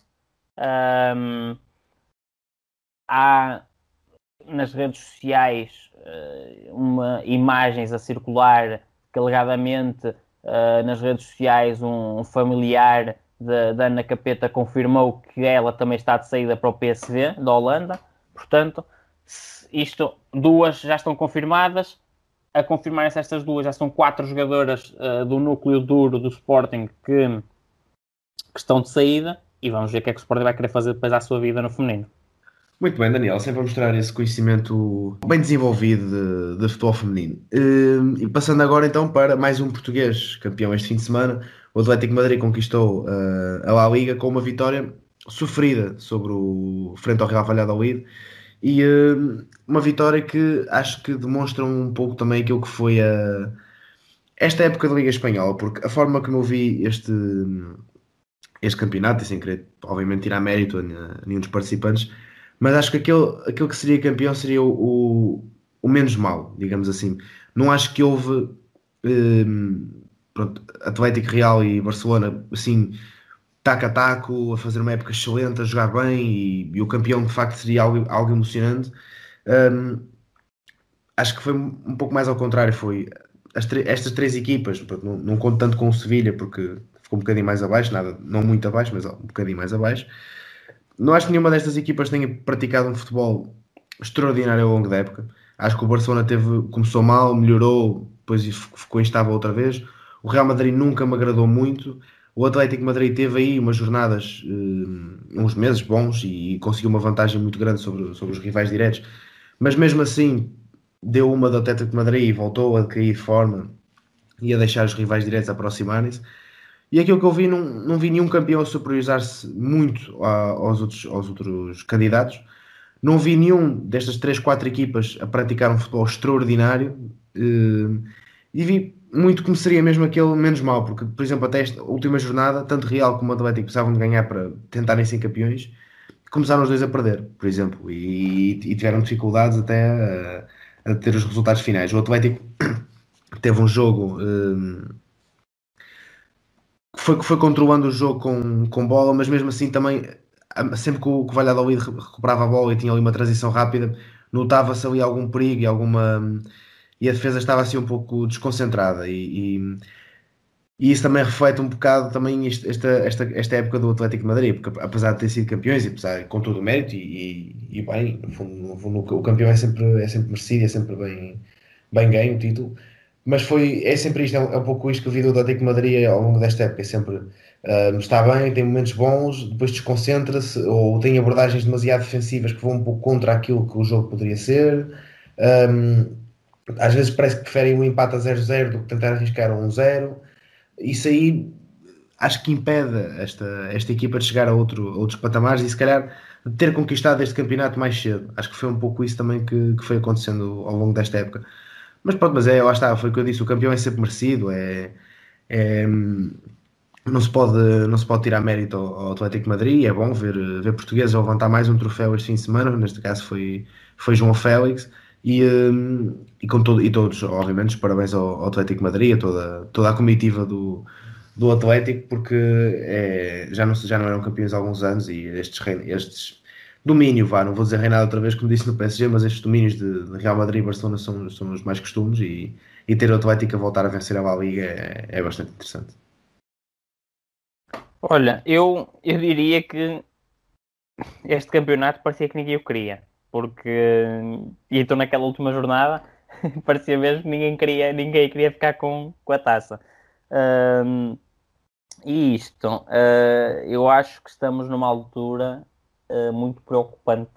Um, há nas redes sociais eh, uma, imagens a circular que alegadamente eh, nas redes sociais um, familiar da, da Ana Capeta confirmou que ela também está de saída para o PSV da Holanda. Portanto, isto, duas já estão confirmadas. A confirmar estas duas, já são quatro jogadoras uh, do núcleo duro do Sporting que, que estão de saída. E vamos ver o que é que o Sporting vai querer fazer depois à sua vida no feminino. Muito bem, Daniel, sempre a mostrar esse conhecimento bem desenvolvido de, de futebol feminino. Ehm, e passando agora então para mais um português campeão este fim de semana, o Atlético Madrid conquistou uh, a La Liga com uma vitória sofrida sobre o frente ao Real Valladolid e uh, uma vitória que acho que demonstra um pouco também aquilo que foi a, esta época da Liga Espanhola, porque a forma como eu vi este, este campeonato, e sem querer, obviamente, tirar mérito a, nenhum dos participantes, mas acho que aquele, aquele que seria campeão seria o, o, o menos mal, digamos assim. Não acho que houve. Eh, pronto, Atlético Real e Barcelona, assim, taco a taco, a fazer uma época excelente, a jogar bem e, e o campeão de facto seria algo, algo emocionante. Um, acho que foi um pouco mais ao contrário, foi estas três equipas, não, não conto tanto com o Sevilha porque ficou um bocadinho mais abaixo, nada, não muito abaixo, mas um bocadinho mais abaixo. Não acho que nenhuma destas equipas tenha praticado um futebol extraordinário ao longo da época. Acho que o Barcelona teve, começou mal, melhorou, depois ficou instável outra vez. O Real Madrid nunca me agradou muito. O Atlético Madrid teve aí umas jornadas, eh, uns meses bons e conseguiu uma vantagem muito grande sobre, sobre os rivais diretos, mas mesmo assim deu uma do Atlético Madrid e voltou a cair de forma e a deixar os rivais diretos aproximarem-se. E aquilo que eu vi, não, não vi nenhum campeão superiorizar-se muito a, aos, outros, aos outros candidatos. Não vi nenhum destas 3, 4 equipas a praticar um futebol extraordinário. Eh, e vi muito como seria mesmo aquele menos mal, porque, por exemplo, até esta última jornada, tanto Real como o Atlético precisavam de ganhar para tentarem ser campeões, começaram os dois a perder, por exemplo, e, e tiveram dificuldades até a, eh, a, ter os resultados finais. O Atlético teve um jogo. Um, ehm, foi, foi controlando o jogo com, com bola, mas mesmo assim também, sempre que o, que o Valladolid recuperava a bola e tinha ali uma transição rápida, notava-se ali algum perigo e alguma e a defesa estava assim um pouco desconcentrada e, e, e isso também reflete um bocado também este, esta, esta, esta época do Atlético de Madrid, porque apesar de ter sido campeões e apesar, com todo o mérito e, e, e bem, no fundo, no fundo, o campeão é sempre, é sempre merecido, é sempre bem, bem ganho o título, mas foi, é sempre isto, é um, é um pouco isto que eu vi do Atlético de Madrid ao longo desta época, é sempre uh, está bem, tem momentos bons, depois desconcentra-se ou tem abordagens demasiado defensivas que vão um pouco contra aquilo que o jogo poderia ser. Um, ah, às vezes parece que preferem um empate a 0-0 do que tentar arriscar um 0. Isso aí acho que impede esta, esta equipa de chegar a, outro, a outros patamares e se calhar ter conquistado este campeonato mais cedo. Acho que foi um pouco isso também que, que foi acontecendo ao longo desta época. Mas pronto, mas é, lá está, foi o que eu disse, o campeão é sempre merecido, é, é não, se pode, não se pode tirar mérito ao, ao Atlético Madrid, é bom ver, ver portugueses a levantar mais um troféu este fim de semana, neste caso foi, foi João Félix, e, hum, e, com todo, e todos, obviamente, parabéns ao, ao, Atlético Madrid, a toda, toda a comitiva do, do Atlético, porque é, já, não, já não eram campeões há alguns anos e estes, estes domínio, vá, não vou dizer reinado outra vez, como disse no PSG, mas estes domínios de, de Real Madrid e Barcelona são, são os mais costumes e, e ter o Atlético a voltar a vencer a La Liga é, é bastante interessante. Olha, eu, eu diria que este campeonato parecia que ninguém o queria porque e então naquela última jornada parecia mesmo que ninguém queria, ninguém queria ficar com, com a taça. Um, e isto, uh, eu acho que estamos numa altura uh, muito preocupante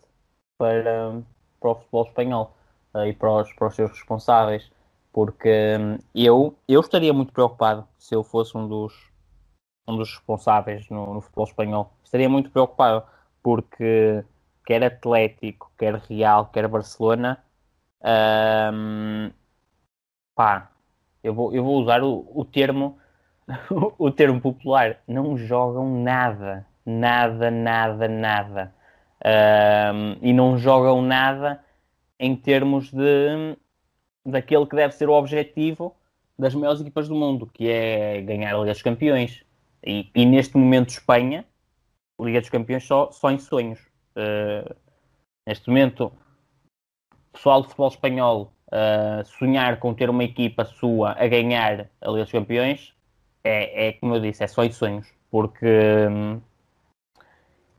para, para o futebol espanhol uh, e para os, para os seus responsáveis, porque hum, eu, eu estaria muito preocupado se eu fosse um dos, um dos responsáveis no, no futebol espanhol. Estaria muito preocupado porque quer Atlético, quer Real, quer Barcelona, um, pá, eu vou, eu vou usar o, o termo o termo popular, não jogam nada, nada, nada, nada. Um, e não jogam nada em termos de daquele que deve ser o objetivo das maiores equipas do mundo, que é ganhar a Liga dos Campeões. E, e neste momento Espanha, Liga dos Campeões só, só em sonhos. Eh, neste momento, pessoal de futebol espanhol uh, sonhar com ter uma equipa sua a ganhar a Liga dos Campeões é, é como eu disse, é só em sonhos, porque um,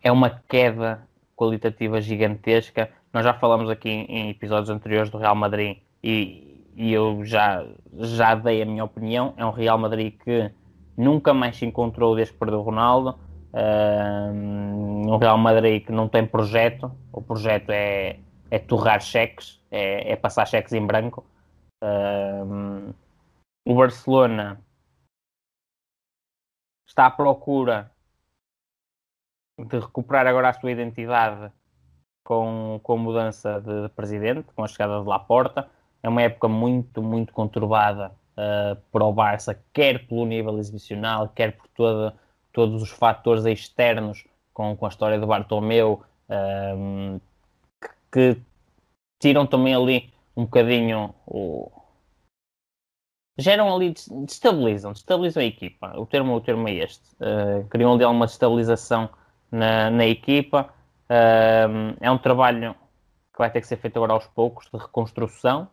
é uma queda qualitativa gigantesca. Nós já falamos aqui em, em episódios anteriores do Real Madrid e, e, eu já, já dei a minha opinião. É um Real Madrid que nunca mais se encontrou desde que perdeu o Ronaldo um Real Madrid que não tem projeto, o projeto é, é torrar cheques, é, é passar cheques em branco. Um, o Barcelona está à procura de recuperar agora a sua identidade com, com a mudança de, presidente, com a chegada de Laporta. É uma época muito, muito conturbada uh, para o Barça, quer pelo nível exibicional, quer por toda todos os fatores externos com, com a história do Bartomeu um, que, tiram também ali um bocadinho o. Geram ali, destabilizam, destabilizam a equipa. O termo, o termo é este. Uh, criam ali alguma destabilização na, na equipa. Uh, é um trabalho que vai ter que ser feito agora aos poucos de reconstrução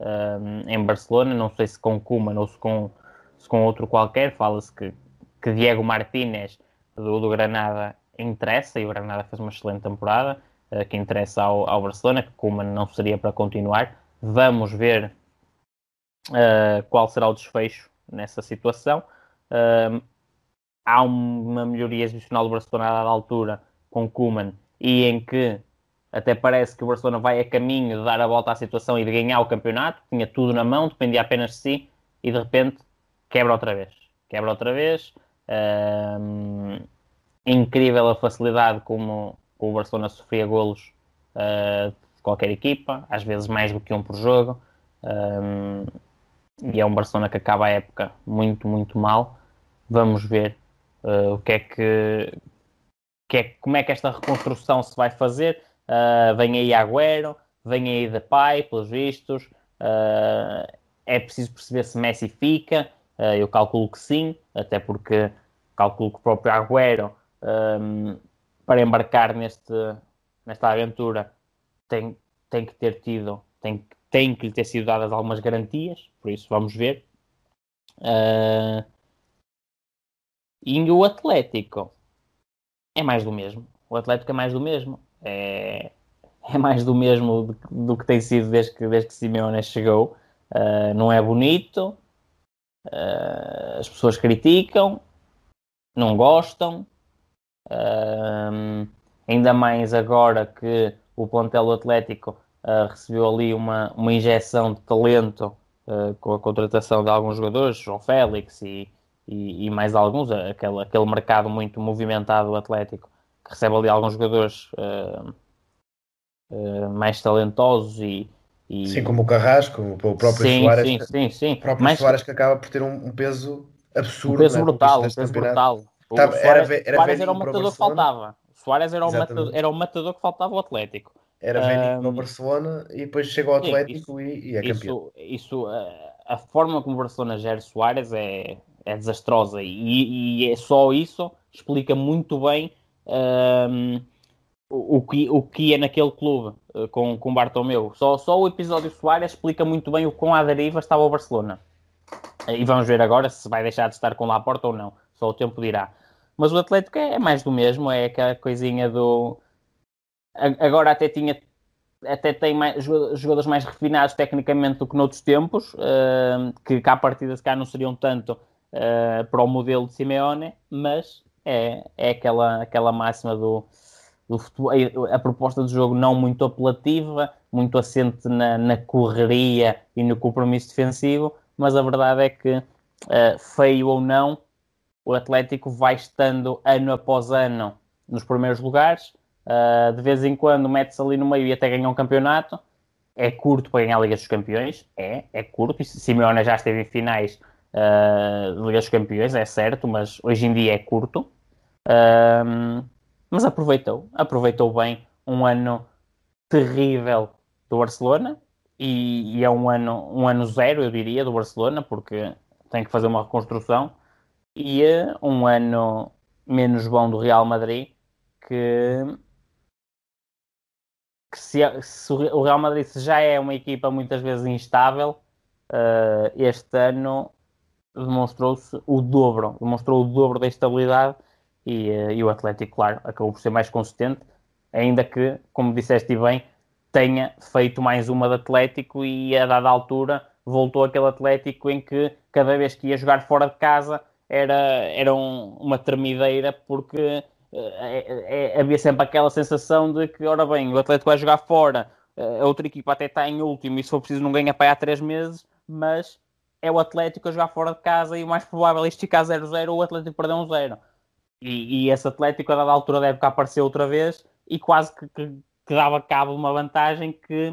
uh, em Barcelona. Não sei se com Kuman ou se com, se com outro qualquer. Fala-se que que Diego Martínez do, do Granada interessa e o Granada fez uma excelente temporada uh, que interessa ao, ao Barcelona, que Cuman não seria para continuar. Vamos ver uh, qual será o desfecho nessa situação. Uh, há uma melhoria excepcional do Barcelona à altura com Kuman e em que até parece que o Barcelona vai a caminho de dar a volta à situação e de ganhar o campeonato, tinha tudo na mão, dependia apenas de si, e de repente quebra outra vez. Quebra outra vez, Uh, incrível a facilidade como o Barcelona sofria golos uh, de qualquer equipa, às vezes mais do que um por jogo. e é um Barcelona que acaba a época muito, muito mal. Vamos ver uh, o que é que, que é, como é que esta reconstrução se vai fazer. Uh, vem aí Agüero, vem aí Depay, pelos vistos. Uh, é preciso perceber se Messi fica, eh, eu calculo que sim, até porque calculo que o próprio Agüero, ehm, para embarcar neste, nesta aventura, tem, tem que ter tido, tem, tem que lhe ter sido dadas algumas garantias, por isso vamos ver. Eh, e o Atlético é mais do mesmo. O Atlético é mais do mesmo. É, é mais do mesmo do, do que tem sido desde que, desde que Simeone chegou. Uh, não é bonito, as pessoas criticam, não gostam, ainda mais agora que o plantel Atlético ah, recebeu ali uma, uma injeção de talento ah, com a contratação de alguns jogadores, João Félix e, e, e, mais alguns, aquele, aquele mercado muito movimentado do Atlético, que recebe ali alguns jogadores uh, uh, mais talentosos e, e... Sim, como o Carrasco, o próprio sim, Soares, sim, sim, sim. próprio Mas... Soares que acaba por ter um, um peso absurdo. Um peso né? brutal, um peso campeonato. brutal. O Tava, Soares, era, era, Soares era o matador que faltava. Soares era o, matador, era o matador que faltava ao Atlético. Era vendido um, no Barcelona e depois chega ao Atlético sim, isso, e, e, é campeão. Isso, isso a, eh, a, forma como o Barcelona gera Soares é, é desastrosa e, e é só isso explica muito bem um, o, o, que, o que é naquele clube. Eh, com, com Bartomeu. Só, só o episódio Soares explica muito bem o quão à deriva estava o Barcelona. E vamos ver agora se vai deixar de estar com Laporta ou não. Só o tempo dirá. Mas o Atlético é, é mais do mesmo, é aquela coisinha do. Agora até tinha. Até tem mais, jogadores mais refinados tecnicamente do que noutros tempos, uh, que cá a partida se cá não seriam tanto uh, para o modelo de Simeone, mas é, é aquela, aquela máxima do futebol, a proposta de jogo não muito apelativa, muito assente na, na, correria e no compromisso defensivo, mas a verdade é que, uh, feio ou não, o Atlético vai estando ano após ano nos primeiros lugares, uh, de vez em quando mete-se ali no meio e até ganha um campeonato. É curto para ganhar a Liga dos Campeões, é, é curto. Simeone já esteve em finais uh, de Liga dos Campeões, é certo, mas hoje em dia é curto. Ehm, mas aproveitou, aproveitou bem um ano terrível do Barcelona e, e, é um ano, um ano zero, eu diria, do Barcelona, porque tem que fazer uma reconstrução, e é um ano menos bom do Real Madrid, que, que se, se, o Real Madrid se já é uma equipa muitas vezes instável, uh, este ano demonstrou-se o dobro, demonstrou o dobro da estabilidade e, eh, e, o Atlético, claro, acabou por ser mais consistente, ainda que, como disseste bem, tenha feito mais uma de Atlético e a dada altura voltou aquele Atlético em que cada vez que ia jogar fora de casa era, era um, uma termideira porque é, é, havia sempre aquela sensação de que, ora bem, o Atlético vai jogar fora, a outra equipa até está em último e se for preciso não ganha para aí há três meses, mas é o Atlético a jogar fora de casa e o mais provável é esticar 0-0 ou o Atlético perder um 0. E, e esse Atlético, a dada altura da época, apareceu outra vez e quase que, que, que dava cabo uma vantagem que,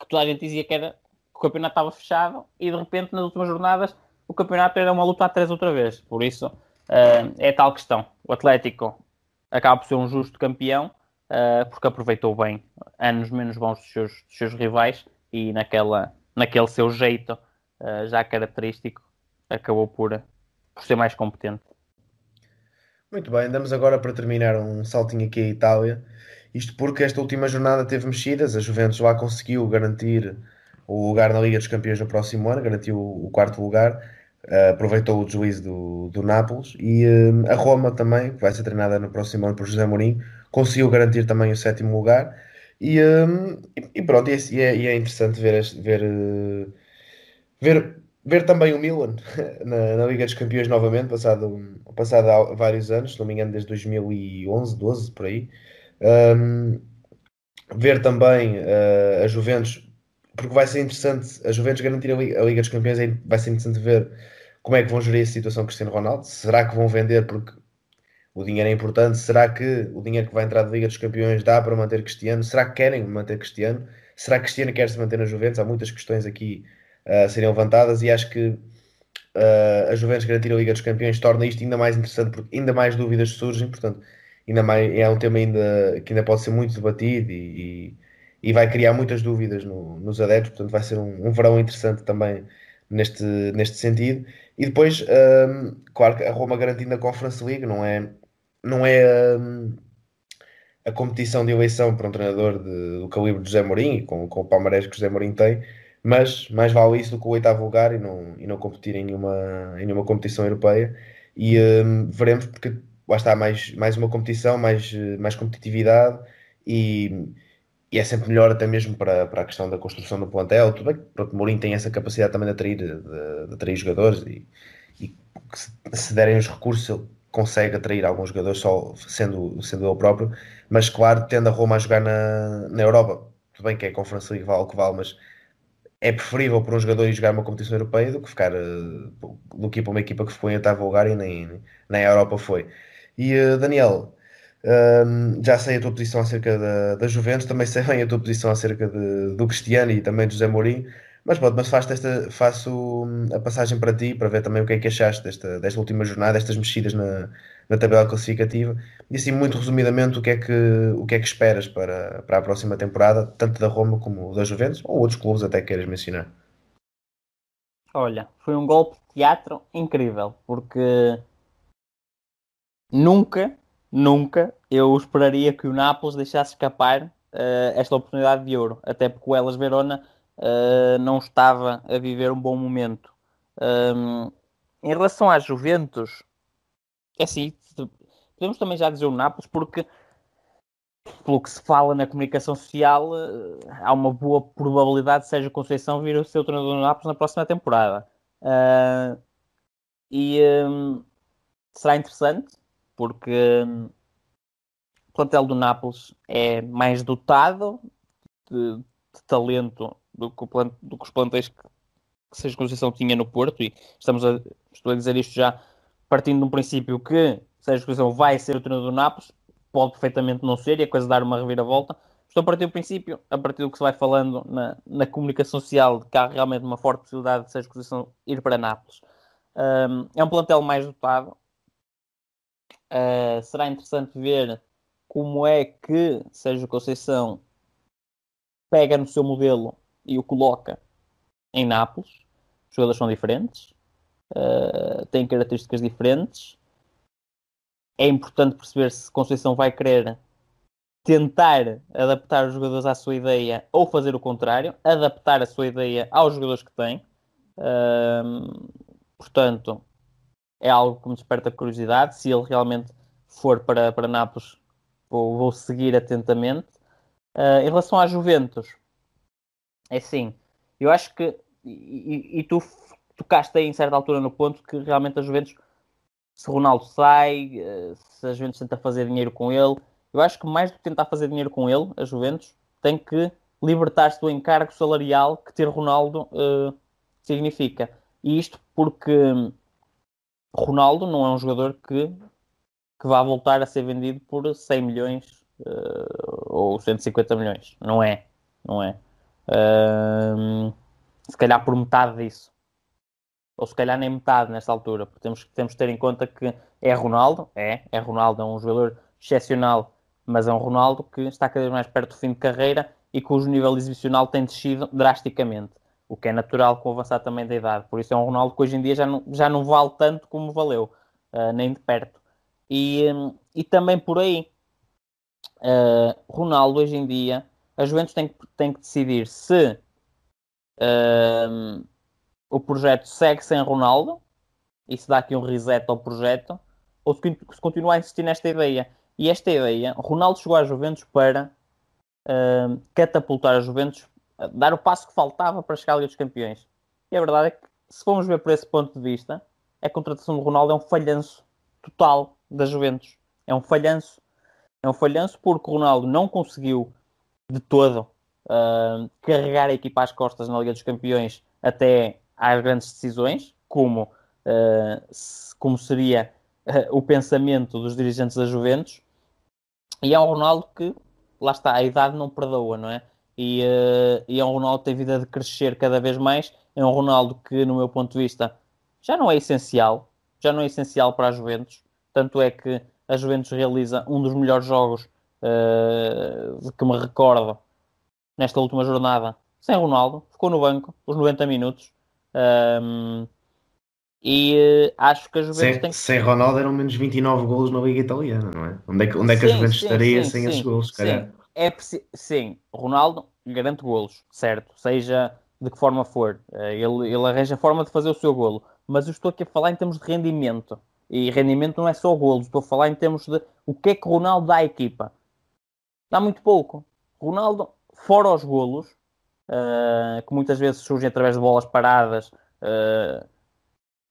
que, toda a gente dizia que era que o campeonato estava fechado e de repente nas últimas jornadas o campeonato era uma luta a três outra vez. Por isso uh, é tal questão. O Atlético acaba por ser um justo campeão uh, porque aproveitou bem anos menos bons dos seus, dos seus rivais e naquela, naquele seu jeito uh, já característico acabou por, por ser mais competente. Muito bem, damos agora para terminar um saltinho aqui à Itália. Isto porque esta última jornada teve mexidas, a Juventus lá conseguiu garantir o lugar na Liga dos Campeões no próximo ano, garantiu o quarto lugar, uh, aproveitou o juízo do, do Nápoles e uh, a Roma também, que vai ser treinada no próximo ano por José Mourinho, conseguiu garantir também o sétimo lugar e, um, eh, e, pronto, e é, e é, é interessante ver, ver, ver Ver também o Milan na, na Liga dos Campeões novamente, passado, passado vários anos, se não me engano desde 2011, 12, por aí. Um, ver também uh, a Juventus, porque vai ser interessante, a Juventus garantir a Liga, a Liga dos Campeões, é, vai ser interessante ver como é que vão gerir a situação Cristiano Ronaldo. Será que vão vender porque o dinheiro é importante? Será que o dinheiro que vai entrar da Liga dos Campeões dá para manter Cristiano? Será que querem manter Cristiano? Será que Cristiano quer se manter na Juventus? Há muitas questões aqui uh, eh, serem levantadas e acho que uh, a Juventus garantir a Liga dos Campeões torna isto ainda mais interessante porque ainda mais dúvidas surgem, portanto, ainda mais, é um tema ainda, que ainda pode ser muito debatido e, e, e vai criar muitas dúvidas no, nos adeptos, portanto vai ser um, um, verão interessante também neste, neste sentido. E depois, um, ehm, claro que a Roma garantindo a Conference League não é, não é um, ehm, a competição de eleição para um treinador de, do calibre de José Mourinho, com, com o palmarés que José Mourinho tem, mas mais vale isso do que o oitavo lugar e não, e não competir em nenhuma, em nenhuma competição europeia. E um, veremos, porque lá está mais, mais uma competição, mais, mais competitividade e, e é sempre melhor, até mesmo para, para a questão da construção do plantel. Tudo bem que o Mourinho tem essa capacidade também de atrair, de, de atrair jogadores e, e se, se derem os recursos, ele consegue atrair alguns jogadores só sendo, sendo ele próprio, mas claro, tendo a Roma a jogar na, na Europa. Tudo bem que é a Conference League vale o que vale, mas é preferível para um jogador ir jogar uma competição europeia do que ficar eh, do que ir para uma equipa que ficou em oitavo lugar e nem, na a Europa foi. E eh, Daniel, ehm, já sei a tua posição acerca da, da Juventus, também sei bem a tua posição acerca de, do Cristiano e também de José Mourinho. Mas pronto, mas faço, esta, faço hum, a passagem para ti para ver também o que é que achaste desta, desta última jornada, destas mexidas na, na tabela classificativa e assim muito resumidamente o que é que, o que, é que esperas para, para a próxima temporada, tanto da Roma como da Juventus ou outros clubes até que queiras mencionar. Olha, foi um golpe de teatro incrível, porque nunca, nunca eu esperaria que o Nápoles deixasse escapar uh, esta oportunidade de ouro, até porque o Elas Verona eh, não estava a viver um bom momento. Um, em relação à Juventus, é assim, podemos também já dizer o Nápoles, porque pelo que se fala na comunicação social, eh, há uma boa probabilidade de Sérgio Conceição vir a ser o treinador do Nápoles na próxima temporada. Uh, e um, será interessante, porque um, o plantel do Nápoles é mais dotado de, de talento do que, plant, do que os plantéis que, que Sérgio Conceição tinha no Porto, e estamos a, estou a dizer isto já partindo de um princípio que Sérgio Conceição vai ser o treinador do Nápoles, pode perfeitamente não ser, e a coisa dar uma reviravolta. Estou a partir do princípio, a partir do que se vai falando na, na comunicação social, de que há realmente uma forte possibilidade de Sérgio Conceição ir para Nápoles. Um, é um plantel mais dotado. Uh, será interessante ver como é que Sérgio Conceição pega no seu modelo e o coloca em Nápoles. Os jogadores são diferentes, uh, têm características diferentes. É importante perceber se Conceição vai querer tentar adaptar os jogadores à sua ideia ou fazer o contrário, adaptar a sua ideia aos jogadores que tem. Uh, portanto, é algo que me desperta curiosidade. Se ele realmente for para, para Nápoles, vou, vou seguir atentamente. Uh, em relação à Juventus, é assim, eu acho que, e, e, tu tocaste aí em certa altura no ponto que realmente a Juventus, se Ronaldo sai, eh, se a Juventus tenta fazer dinheiro com ele, eu acho que mais do que tentar fazer dinheiro com ele, a Juventus, tem que libertar-se do encargo salarial que ter Ronaldo uh, significa. E isto porque Ronaldo não é um jogador que, que vá voltar a ser vendido por 100 milhões uh, ou 150 milhões. Não é. Não é. Uh, se calhar por metade disso. Ou se calhar nem metade nesta altura, porque temos, temos que ter em conta que é Ronaldo, é, é Ronaldo, é um jogador excepcional, mas é um Ronaldo que está cada vez mais perto do fim de carreira e cujo nível exibicional tem descido drasticamente, o que é natural com o avançar também da idade. Por isso é um Ronaldo que hoje em dia já não, já não vale tanto como valeu, uh, nem de perto. E, um, e também por aí, uh, Ronaldo hoje em dia a Juventus tem, tem que decidir se o projeto segue sem Ronaldo e se dá aqui um reset ao projeto ou se, se continua a insistir nesta ideia. E esta ideia, Ronaldo chegou à Juventus para catapultar a Juventus, dar o passo que faltava para chegar à Liga dos Campeões. E a verdade é que, se formos ver por esse ponto de vista, a contratação de Ronaldo é um falhanço total da Juventus. É um falhanço. É um falhanço porque o Ronaldo não conseguiu de todo uh, carregar a equipa às costas na Liga dos Campeões até às grandes decisões, como, uh, se, como seria uh, o pensamento dos dirigentes da Juventus. E é um Ronaldo que, lá está, a idade não perdoa, não é? E, e é um Ronaldo que tem vida de crescer cada vez mais. É um Ronaldo que, no meu ponto de vista, já não é essencial, já não é essencial para a Juventus. Tanto é que a Juventus realiza um dos melhores jogos uh, que me recordo, nesta última jornada, sem Ronaldo, ficou no banco os 90 minutos. Um, ehm, e uh, acho que a Juventus sem, tem que... Sem Ronaldo eram menos 29 golos na Liga Italiana, não é? Onde é que, onde é que sim, a Juventus sim, estaria sim, sem esses golos, Sim. É, sim, Ronaldo garante golos, certo? Seja de que forma for. Eh, ele, ele arranja a forma de fazer o seu golo. Mas eu estou aqui a falar em termos de rendimento. E rendimento não é só golos. Estou a falar em termos de o que é que Ronaldo dá à equipa dá muito pouco. Ronaldo, fora os golos, uh, que muitas vezes surgem através de bolas paradas, uh,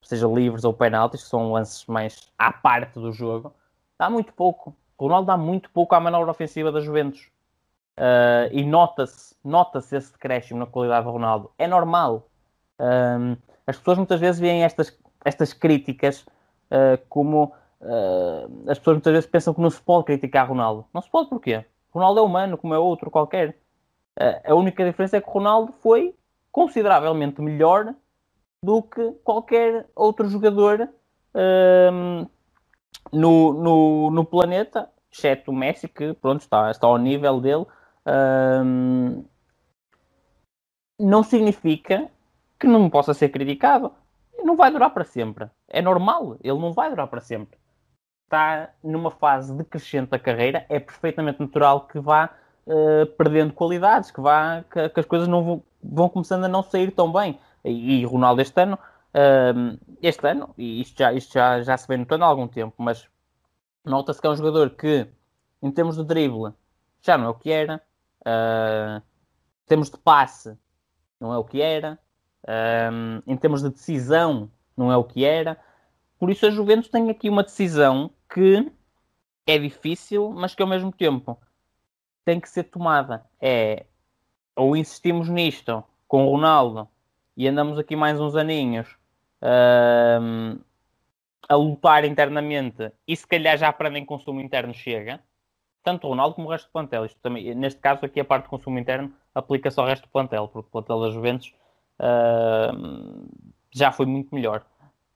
seja livres ou penaltis, que são lances mais à parte do jogo, dá muito pouco. Ronaldo dá muito pouco à manobra ofensiva da Juventus. Uh, e nota-se nota esse decréscimo na qualidade do Ronaldo. É normal. Um, as pessoas muitas vezes veem estas, estas críticas uh, como. Uh, as pessoas muitas vezes pensam que não se pode criticar Ronaldo. Não se pode porquê? Ronaldo é humano, como é outro qualquer. A única diferença é que Ronaldo foi consideravelmente melhor do que qualquer outro jogador um, no, no, no, planeta, exceto o Messi, que pronto, está, está ao nível dele. Um, não significa que não possa ser criticado. Não vai durar para sempre. É normal, ele não vai durar para sempre está numa fase decrescente da carreira, é perfeitamente natural que vá uh, perdendo qualidades, que, vá, que, que as coisas não vão, vão, começando a não sair tão bem. E, e Ronaldo este ano, uh, este ano, e isto, já, isto já, já se vê notando há algum tempo, mas nota-se que é um jogador que, em termos de drible, já não é o que era, uh, em termos de passe, não é o que era, ehm, em termos de decisão, não é o que era. Por isso a Juventus tem aqui uma decisão que é difícil, mas que ao mesmo tempo tem que ser tomada. É ou insistimos nisto com o Ronaldo e andamos aqui mais uns aninhos a lutar internamente e se calhar já aprendem que consumo interno chega. Tanto o Ronaldo como o resto do plantel. Isto também, neste caso aqui a parte de consumo interno aplica-se ao resto do plantel, porque o plantel das Juventus uh, já foi muito melhor.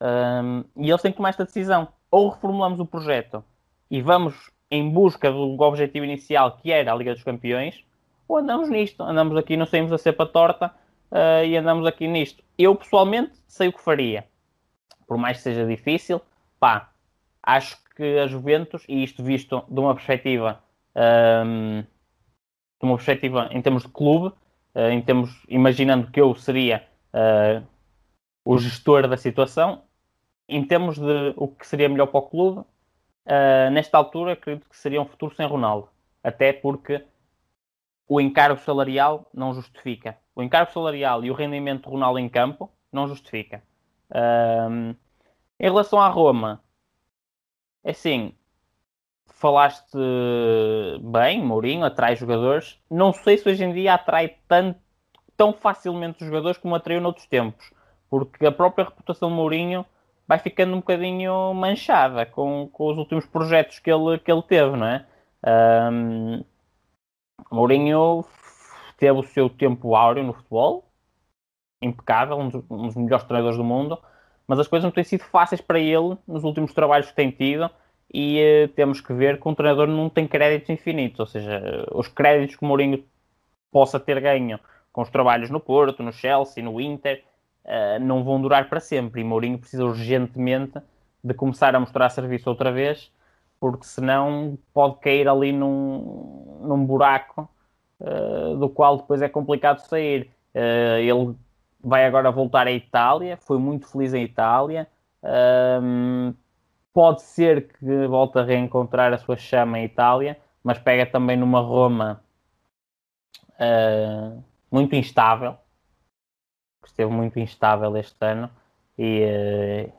Uh, e eles têm que tomar esta decisão ou reformulamos o projeto e vamos em busca do objetivo inicial que era a Liga dos Campeões, ou andamos nisto, andamos aqui, não saímos a cepa torta uh, e andamos aqui nisto. Eu pessoalmente sei o que faria, por mais que seja difícil, pá, acho que a Juventus, e isto visto de uma perspectiva, um, ehm, de uma perspectiva em termos de clube, uh, em termos, imaginando que eu seria uh, o gestor da situação, em termos de o que seria melhor para o clube, uh, nesta altura acredito que seria um futuro sem Ronaldo. Até porque o encargo salarial não justifica. O encargo salarial e o rendimento de Ronaldo em campo não justifica. Ah, em relação à Roma, é assim, falaste bem, Mourinho atrai jogadores. Não sei se hoje em dia atrai tanto, tão facilmente os jogadores como atraiu noutros tempos, porque a própria reputação de Mourinho vai ficando um bocadinho manchada com, com os últimos projetos que ele, que ele teve, não é? Um, Mourinho teve o seu tempo áureo no futebol, impecável, um dos, um dos, melhores treinadores do mundo, mas as coisas não têm sido fáceis para ele nos últimos trabalhos que tem tido e uh, temos que ver que um treinador não tem créditos infinitos, ou seja, os créditos que o Mourinho possa ter ganho com os trabalhos no Porto, no Chelsea, no Inter, ah, não vão durar para sempre. E Mourinho precisa urgentemente de começar a mostrar serviço outra vez, porque senão pode cair ali num, num buraco uh, do qual depois é complicado sair. Uh, ele vai agora voltar à Itália, foi muito feliz em Itália. Um, pode ser que volte a reencontrar a sua chama em Itália, mas pega também numa Roma uh, muito instável, esteve muito instável este ano e, eh,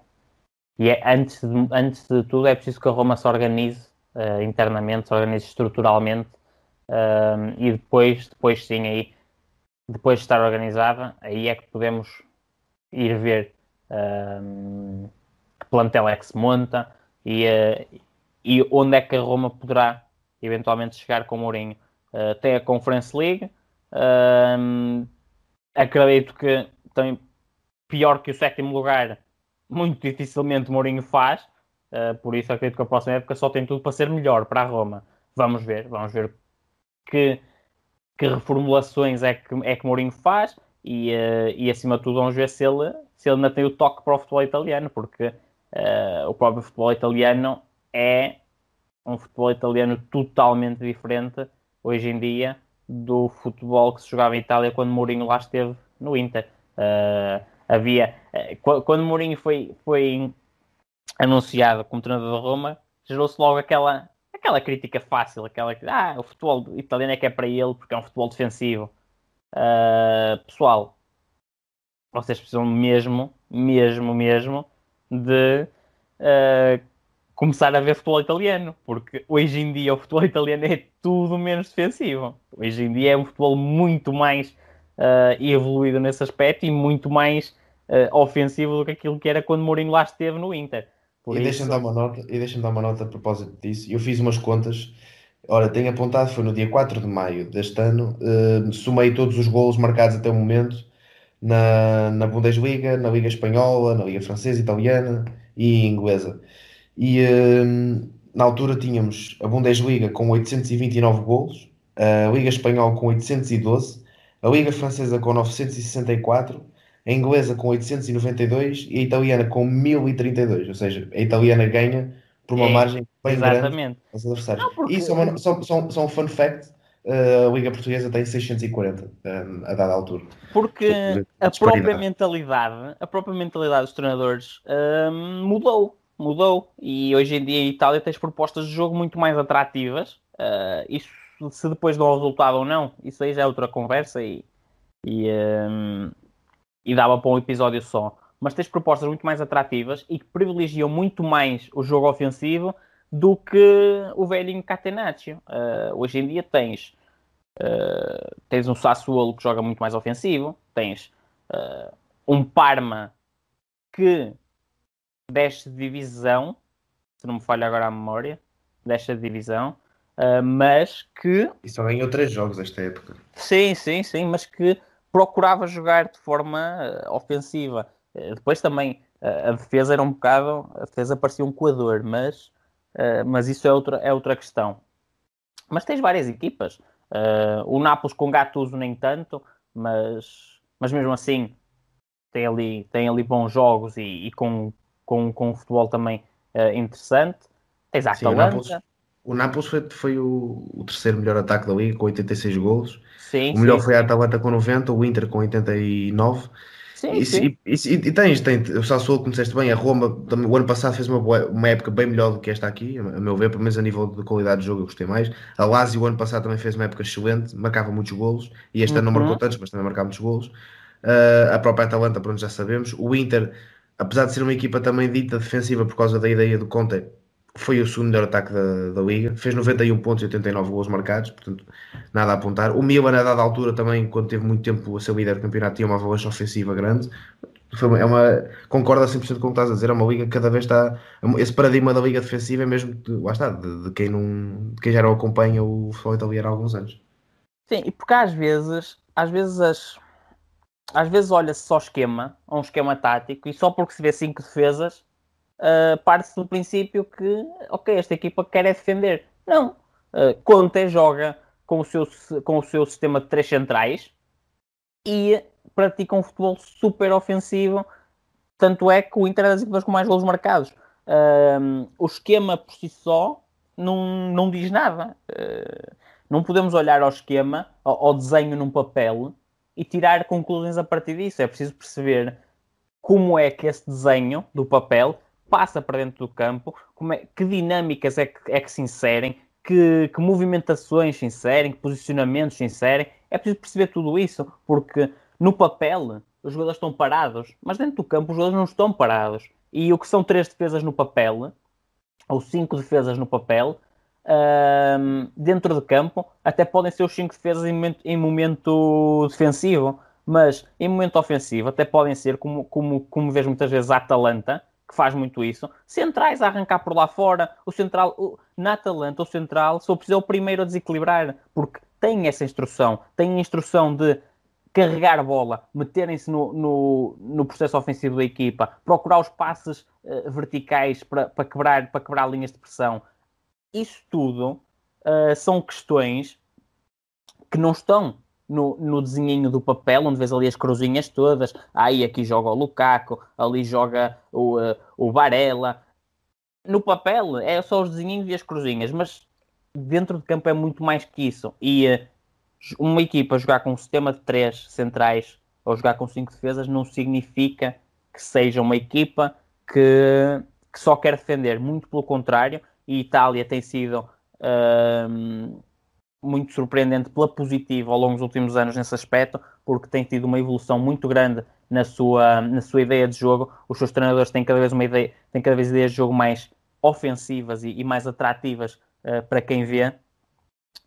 e é, antes, de, antes de tudo é preciso que a Roma se organize uh, internamente, se organize estruturalmente uh, e depois, depois sim aí, depois de estar organizada, aí é que podemos ir ver uh, que plantel é que se monta e, e onde é que a Roma poderá eventualmente chegar com o Mourinho. tem a Conference League, acredito que tem pior que o sétimo lugar, muito dificilmente Mourinho faz. Uh, por isso acredito que a próxima época só tem tudo para ser melhor para a Roma. Vamos ver, vamos ver que, que reformulações é que, é que Mourinho faz e, uh, e acima de tudo vamos ver se ele, se ele ainda tem o toque para o futebol italiano, porque uh, o próprio futebol italiano é um futebol italiano totalmente diferente hoje em dia do futebol que se jogava em Itália quando Mourinho lá esteve no Inter. Ah, havia eh, quando Mourinho foi, foi anunciado como treinador de Roma, gerou-se logo aquela aquela crítica fácil, aquela que ah, o futebol italiano é que é para ele porque é um futebol defensivo. Uh, pessoal, vocês precisam mesmo, mesmo, mesmo de uh, começar a ver futebol italiano, porque hoje em dia o futebol italiano é tudo menos defensivo. Hoje em dia é um futebol muito mais uh, evoluído nesse aspecto e muito mais uh, ofensivo do que aquilo que era quando Mourinho lá esteve no Inter. Por e isso... deixa-me dar uma nota, e deixa-me dar uma nota a propósito disso. Eu fiz umas contas, ora, tenho apontado, foi no dia 4 de maio deste ano, uh, somei todos os golos marcados até o momento na, na Bundesliga, na Liga Espanhola, na Liga Francesa, Italiana e Inglesa. E uh, na altura tínhamos a Bundesliga com 829 golos, a Liga Espanhola com 812, a Liga Francesa com 964, a inglesa com 892 e a italiana com 1032. Ou seja, a italiana ganha por uma é, margem bem exatamente. grande aos adversários. Não, porque... Isso é só, um fun fact. Eh, a Liga Portuguesa tem 640 um, eh, a dada altura. Porque a própria mentalidade, a própria mentalidade dos treinadores um, eh, mudou, mudou. E hoje em dia em Itália tens propostas de jogo muito mais atrativas. Uh, isso se depois dão resultado ou não, isso aí já é outra conversa e, e, um, e dava para um episódio só. Mas tens propostas muito mais atrativas e que privilegiam muito mais o jogo ofensivo do que o velhinho Catenaccio. Uh, hoje em dia tens, uh, tens um Sassuolo que joga muito mais ofensivo, tens uh, um Parma que desce divisão, se não me falha agora a memória, desce divisão, ah, mas que. E só ganhou três jogos esta época. Sim, sim, sim, mas que procurava jogar de forma uh, ofensiva. Uh, depois também ah, a defesa era um bocado. A defesa parecia um coador, mas, mas isso é outra, é outra questão. Mas tens várias equipas. o Nápoles com Gattuso nem tanto, mas, mas mesmo assim tem ali, tem ali bons jogos e, e com, com, com um futebol também interessante. Tens a Atalanta. O Nápoles foi, foi o, o, terceiro melhor ataque da liga, com 86 golos. Sim, o melhor sim, foi a Atalanta com 90, o Inter com 89. Sim, e, sim. E, e, e tens, tens, o Sassuolo, como disseste bem, a Roma, o ano passado fez uma, uma época bem melhor do que esta aqui, a meu ver, pelo menos a nível de qualidade de jogo eu gostei mais. A Lazio, o ano passado, também fez uma época excelente, marcava muitos golos, e esta uhum. não marcou uhum. tantos, mas também marcava muitos golos. Uh, a própria Atalanta, pronto, já sabemos. O Inter, apesar de ser uma equipa também dita defensiva por causa da ideia do Conte, foi o segundo melhor ataque da, da Liga, fez 91 pontos e 89 gols marcados, portanto, nada a apontar. O Milan, a dada altura, também, quando teve muito tempo a ser líder do campeonato, tinha uma avalanche ofensiva grande. Foi, é uma, concorda 100% com o que estás a dizer, é uma liga que cada vez está. Esse paradigma da liga defensiva é mesmo, de, lá está, de, de quem não, de quem já não acompanha o futebol italiano há alguns anos. Sim, e porque às vezes, às vezes as, às vezes olha-se só esquema, a um esquema tático, e só porque se vê cinco defesas uh, parte-se do princípio que, ok, esta equipa quer é defender. Não. Uh, Conte joga com o, seu, com o seu sistema de três centrais e pratica um futebol super ofensivo. Tanto é que o Inter é das equipas com mais golos marcados. Uh, o esquema por si só não, não diz nada. Uh, não podemos olhar ao esquema, ao, ao desenho num papel e tirar conclusões a partir disso. É preciso perceber como é que esse desenho do papel passa para dentro do campo, como é, que dinâmicas é que, é que se inserem, que, que, movimentações se inserem, que posicionamentos se inserem. É preciso perceber tudo isso, porque no papel os jogadores estão parados, mas dentro do campo os jogadores não estão parados. E o que são três defesas no papel, ou cinco defesas no papel, dentro de campo, até podem ser os cinco defesas em momento, em momento defensivo mas em momento ofensivo até podem ser, como, como, como vês muitas vezes a Atalanta, que faz muito isso. Centrais a arrancar por lá fora. O central, o, na Atalanta, o central só é o primeiro a desequilibrar, porque tem essa instrução, tem a instrução de carregar a bola, meterem-se no, no, no, processo ofensivo da equipa, procurar os passes uh, verticais para, para, quebrar, para quebrar linhas de pressão. Isso tudo uh, são questões que não estão no, no desenhinho do papel, onde vês ali as cruzinhas todas. Aí aqui joga o Lukaku, ali joga o, uh, o Varela. No papel é só os desenhinhos e as cruzinhas, mas dentro de campo é muito mais que isso. E uh, uma equipa jogar com um sistema de três centrais ou jogar com cinco defesas não significa que seja uma equipa que, que só quer defender, muito pelo contrário, e Itália tem sido uh, muito surpreendente pela positiva ao longo dos últimos anos nesse aspecto, porque tem tido uma evolução muito grande na sua, na sua ideia de jogo. Os seus treinadores têm cada vez uma ideia, têm cada vez ideias de jogo mais ofensivas e, e mais atrativas uh, para quem vê.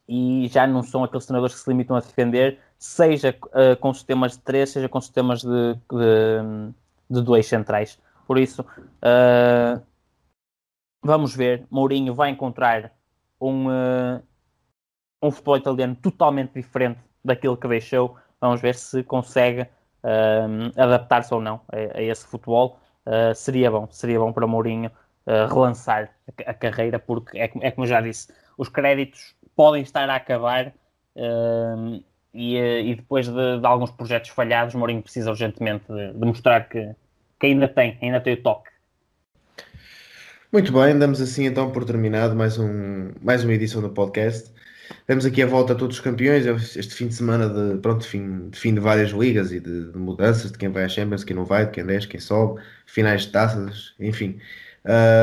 E já não são aqueles treinadores que se limitam a defender, seja uh, com sistemas de três, seja com sistemas de, de, de dois centrais. Por isso, uh, vamos ver. Mourinho vai encontrar um um futebol italiano totalmente diferente daquilo que deixou. Vamos ver se consegue uh, adaptar-se ou não a, a esse futebol. Uh, seria bom, seria bom para Mourinho uh, relançar a, a, carreira, porque é, é, como eu já disse, os créditos podem estar a acabar hum, e, e, depois de, de, alguns projetos falhados, Mourinho precisa urgentemente de, de mostrar que, que ainda tem, ainda tem o toque. Muito bem, damos assim então por terminado mais, um, mais uma edição do podcast. Demos aqui a volta a todos os campeões este fim de semana de, pronto, fim, de, fim de várias ligas e de, de, mudanças, de quem vai à Champions, quem não vai, de quem desce, quem sobe, finais de taças, enfim.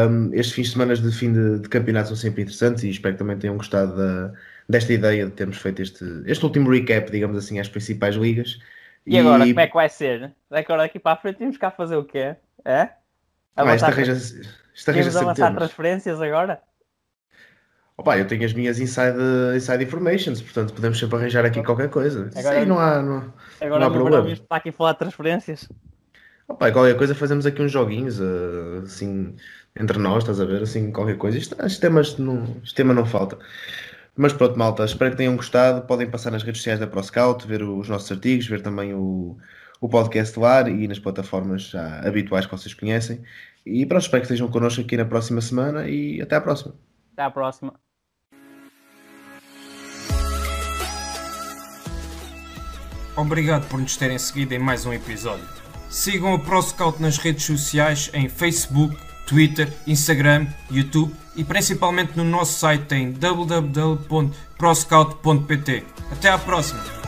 Um, estes fins de semana de fim de, de campeonato são sempre interessantes e espero que também tenham gostado da, desta ideia de termos feito este, este último recap, digamos assim, às principais ligas. E, e agora, como é que vai ser? Agora daqui para a frente temos cá fazer o quê? É? Avançar, ah, esta arranja, esta arranja avançar transferências agora? Opa, eu tenho as minhas inside, inside informations, portanto podemos sempre arranjar aqui qualquer coisa. Agora, Sim, não há, não, agora não há problema. Agora está aqui a falar de transferências. Opa, qualquer coisa fazemos aqui uns joguinhos, eh, assim, entre nós, estás a ver, assim, qualquer coisa. Isto, este, ah, temas é, não, este tema é, não falta. Mas pronto, malta, espero que tenham gostado. Podem passar nas redes sociais da ProScout, ver os nossos artigos, ver também o, o podcast lá e nas plataformas já habituais que vocês conhecem. E pronto, espero que estejam connosco aqui na próxima semana e até à próxima. Até à próxima. Obrigado por nos terem seguido em mais um episódio. Sigam o ProScout nas redes sociais em Facebook, Twitter, Instagram, YouTube e principalmente no nosso site em www.proscout.pt. Até à próxima!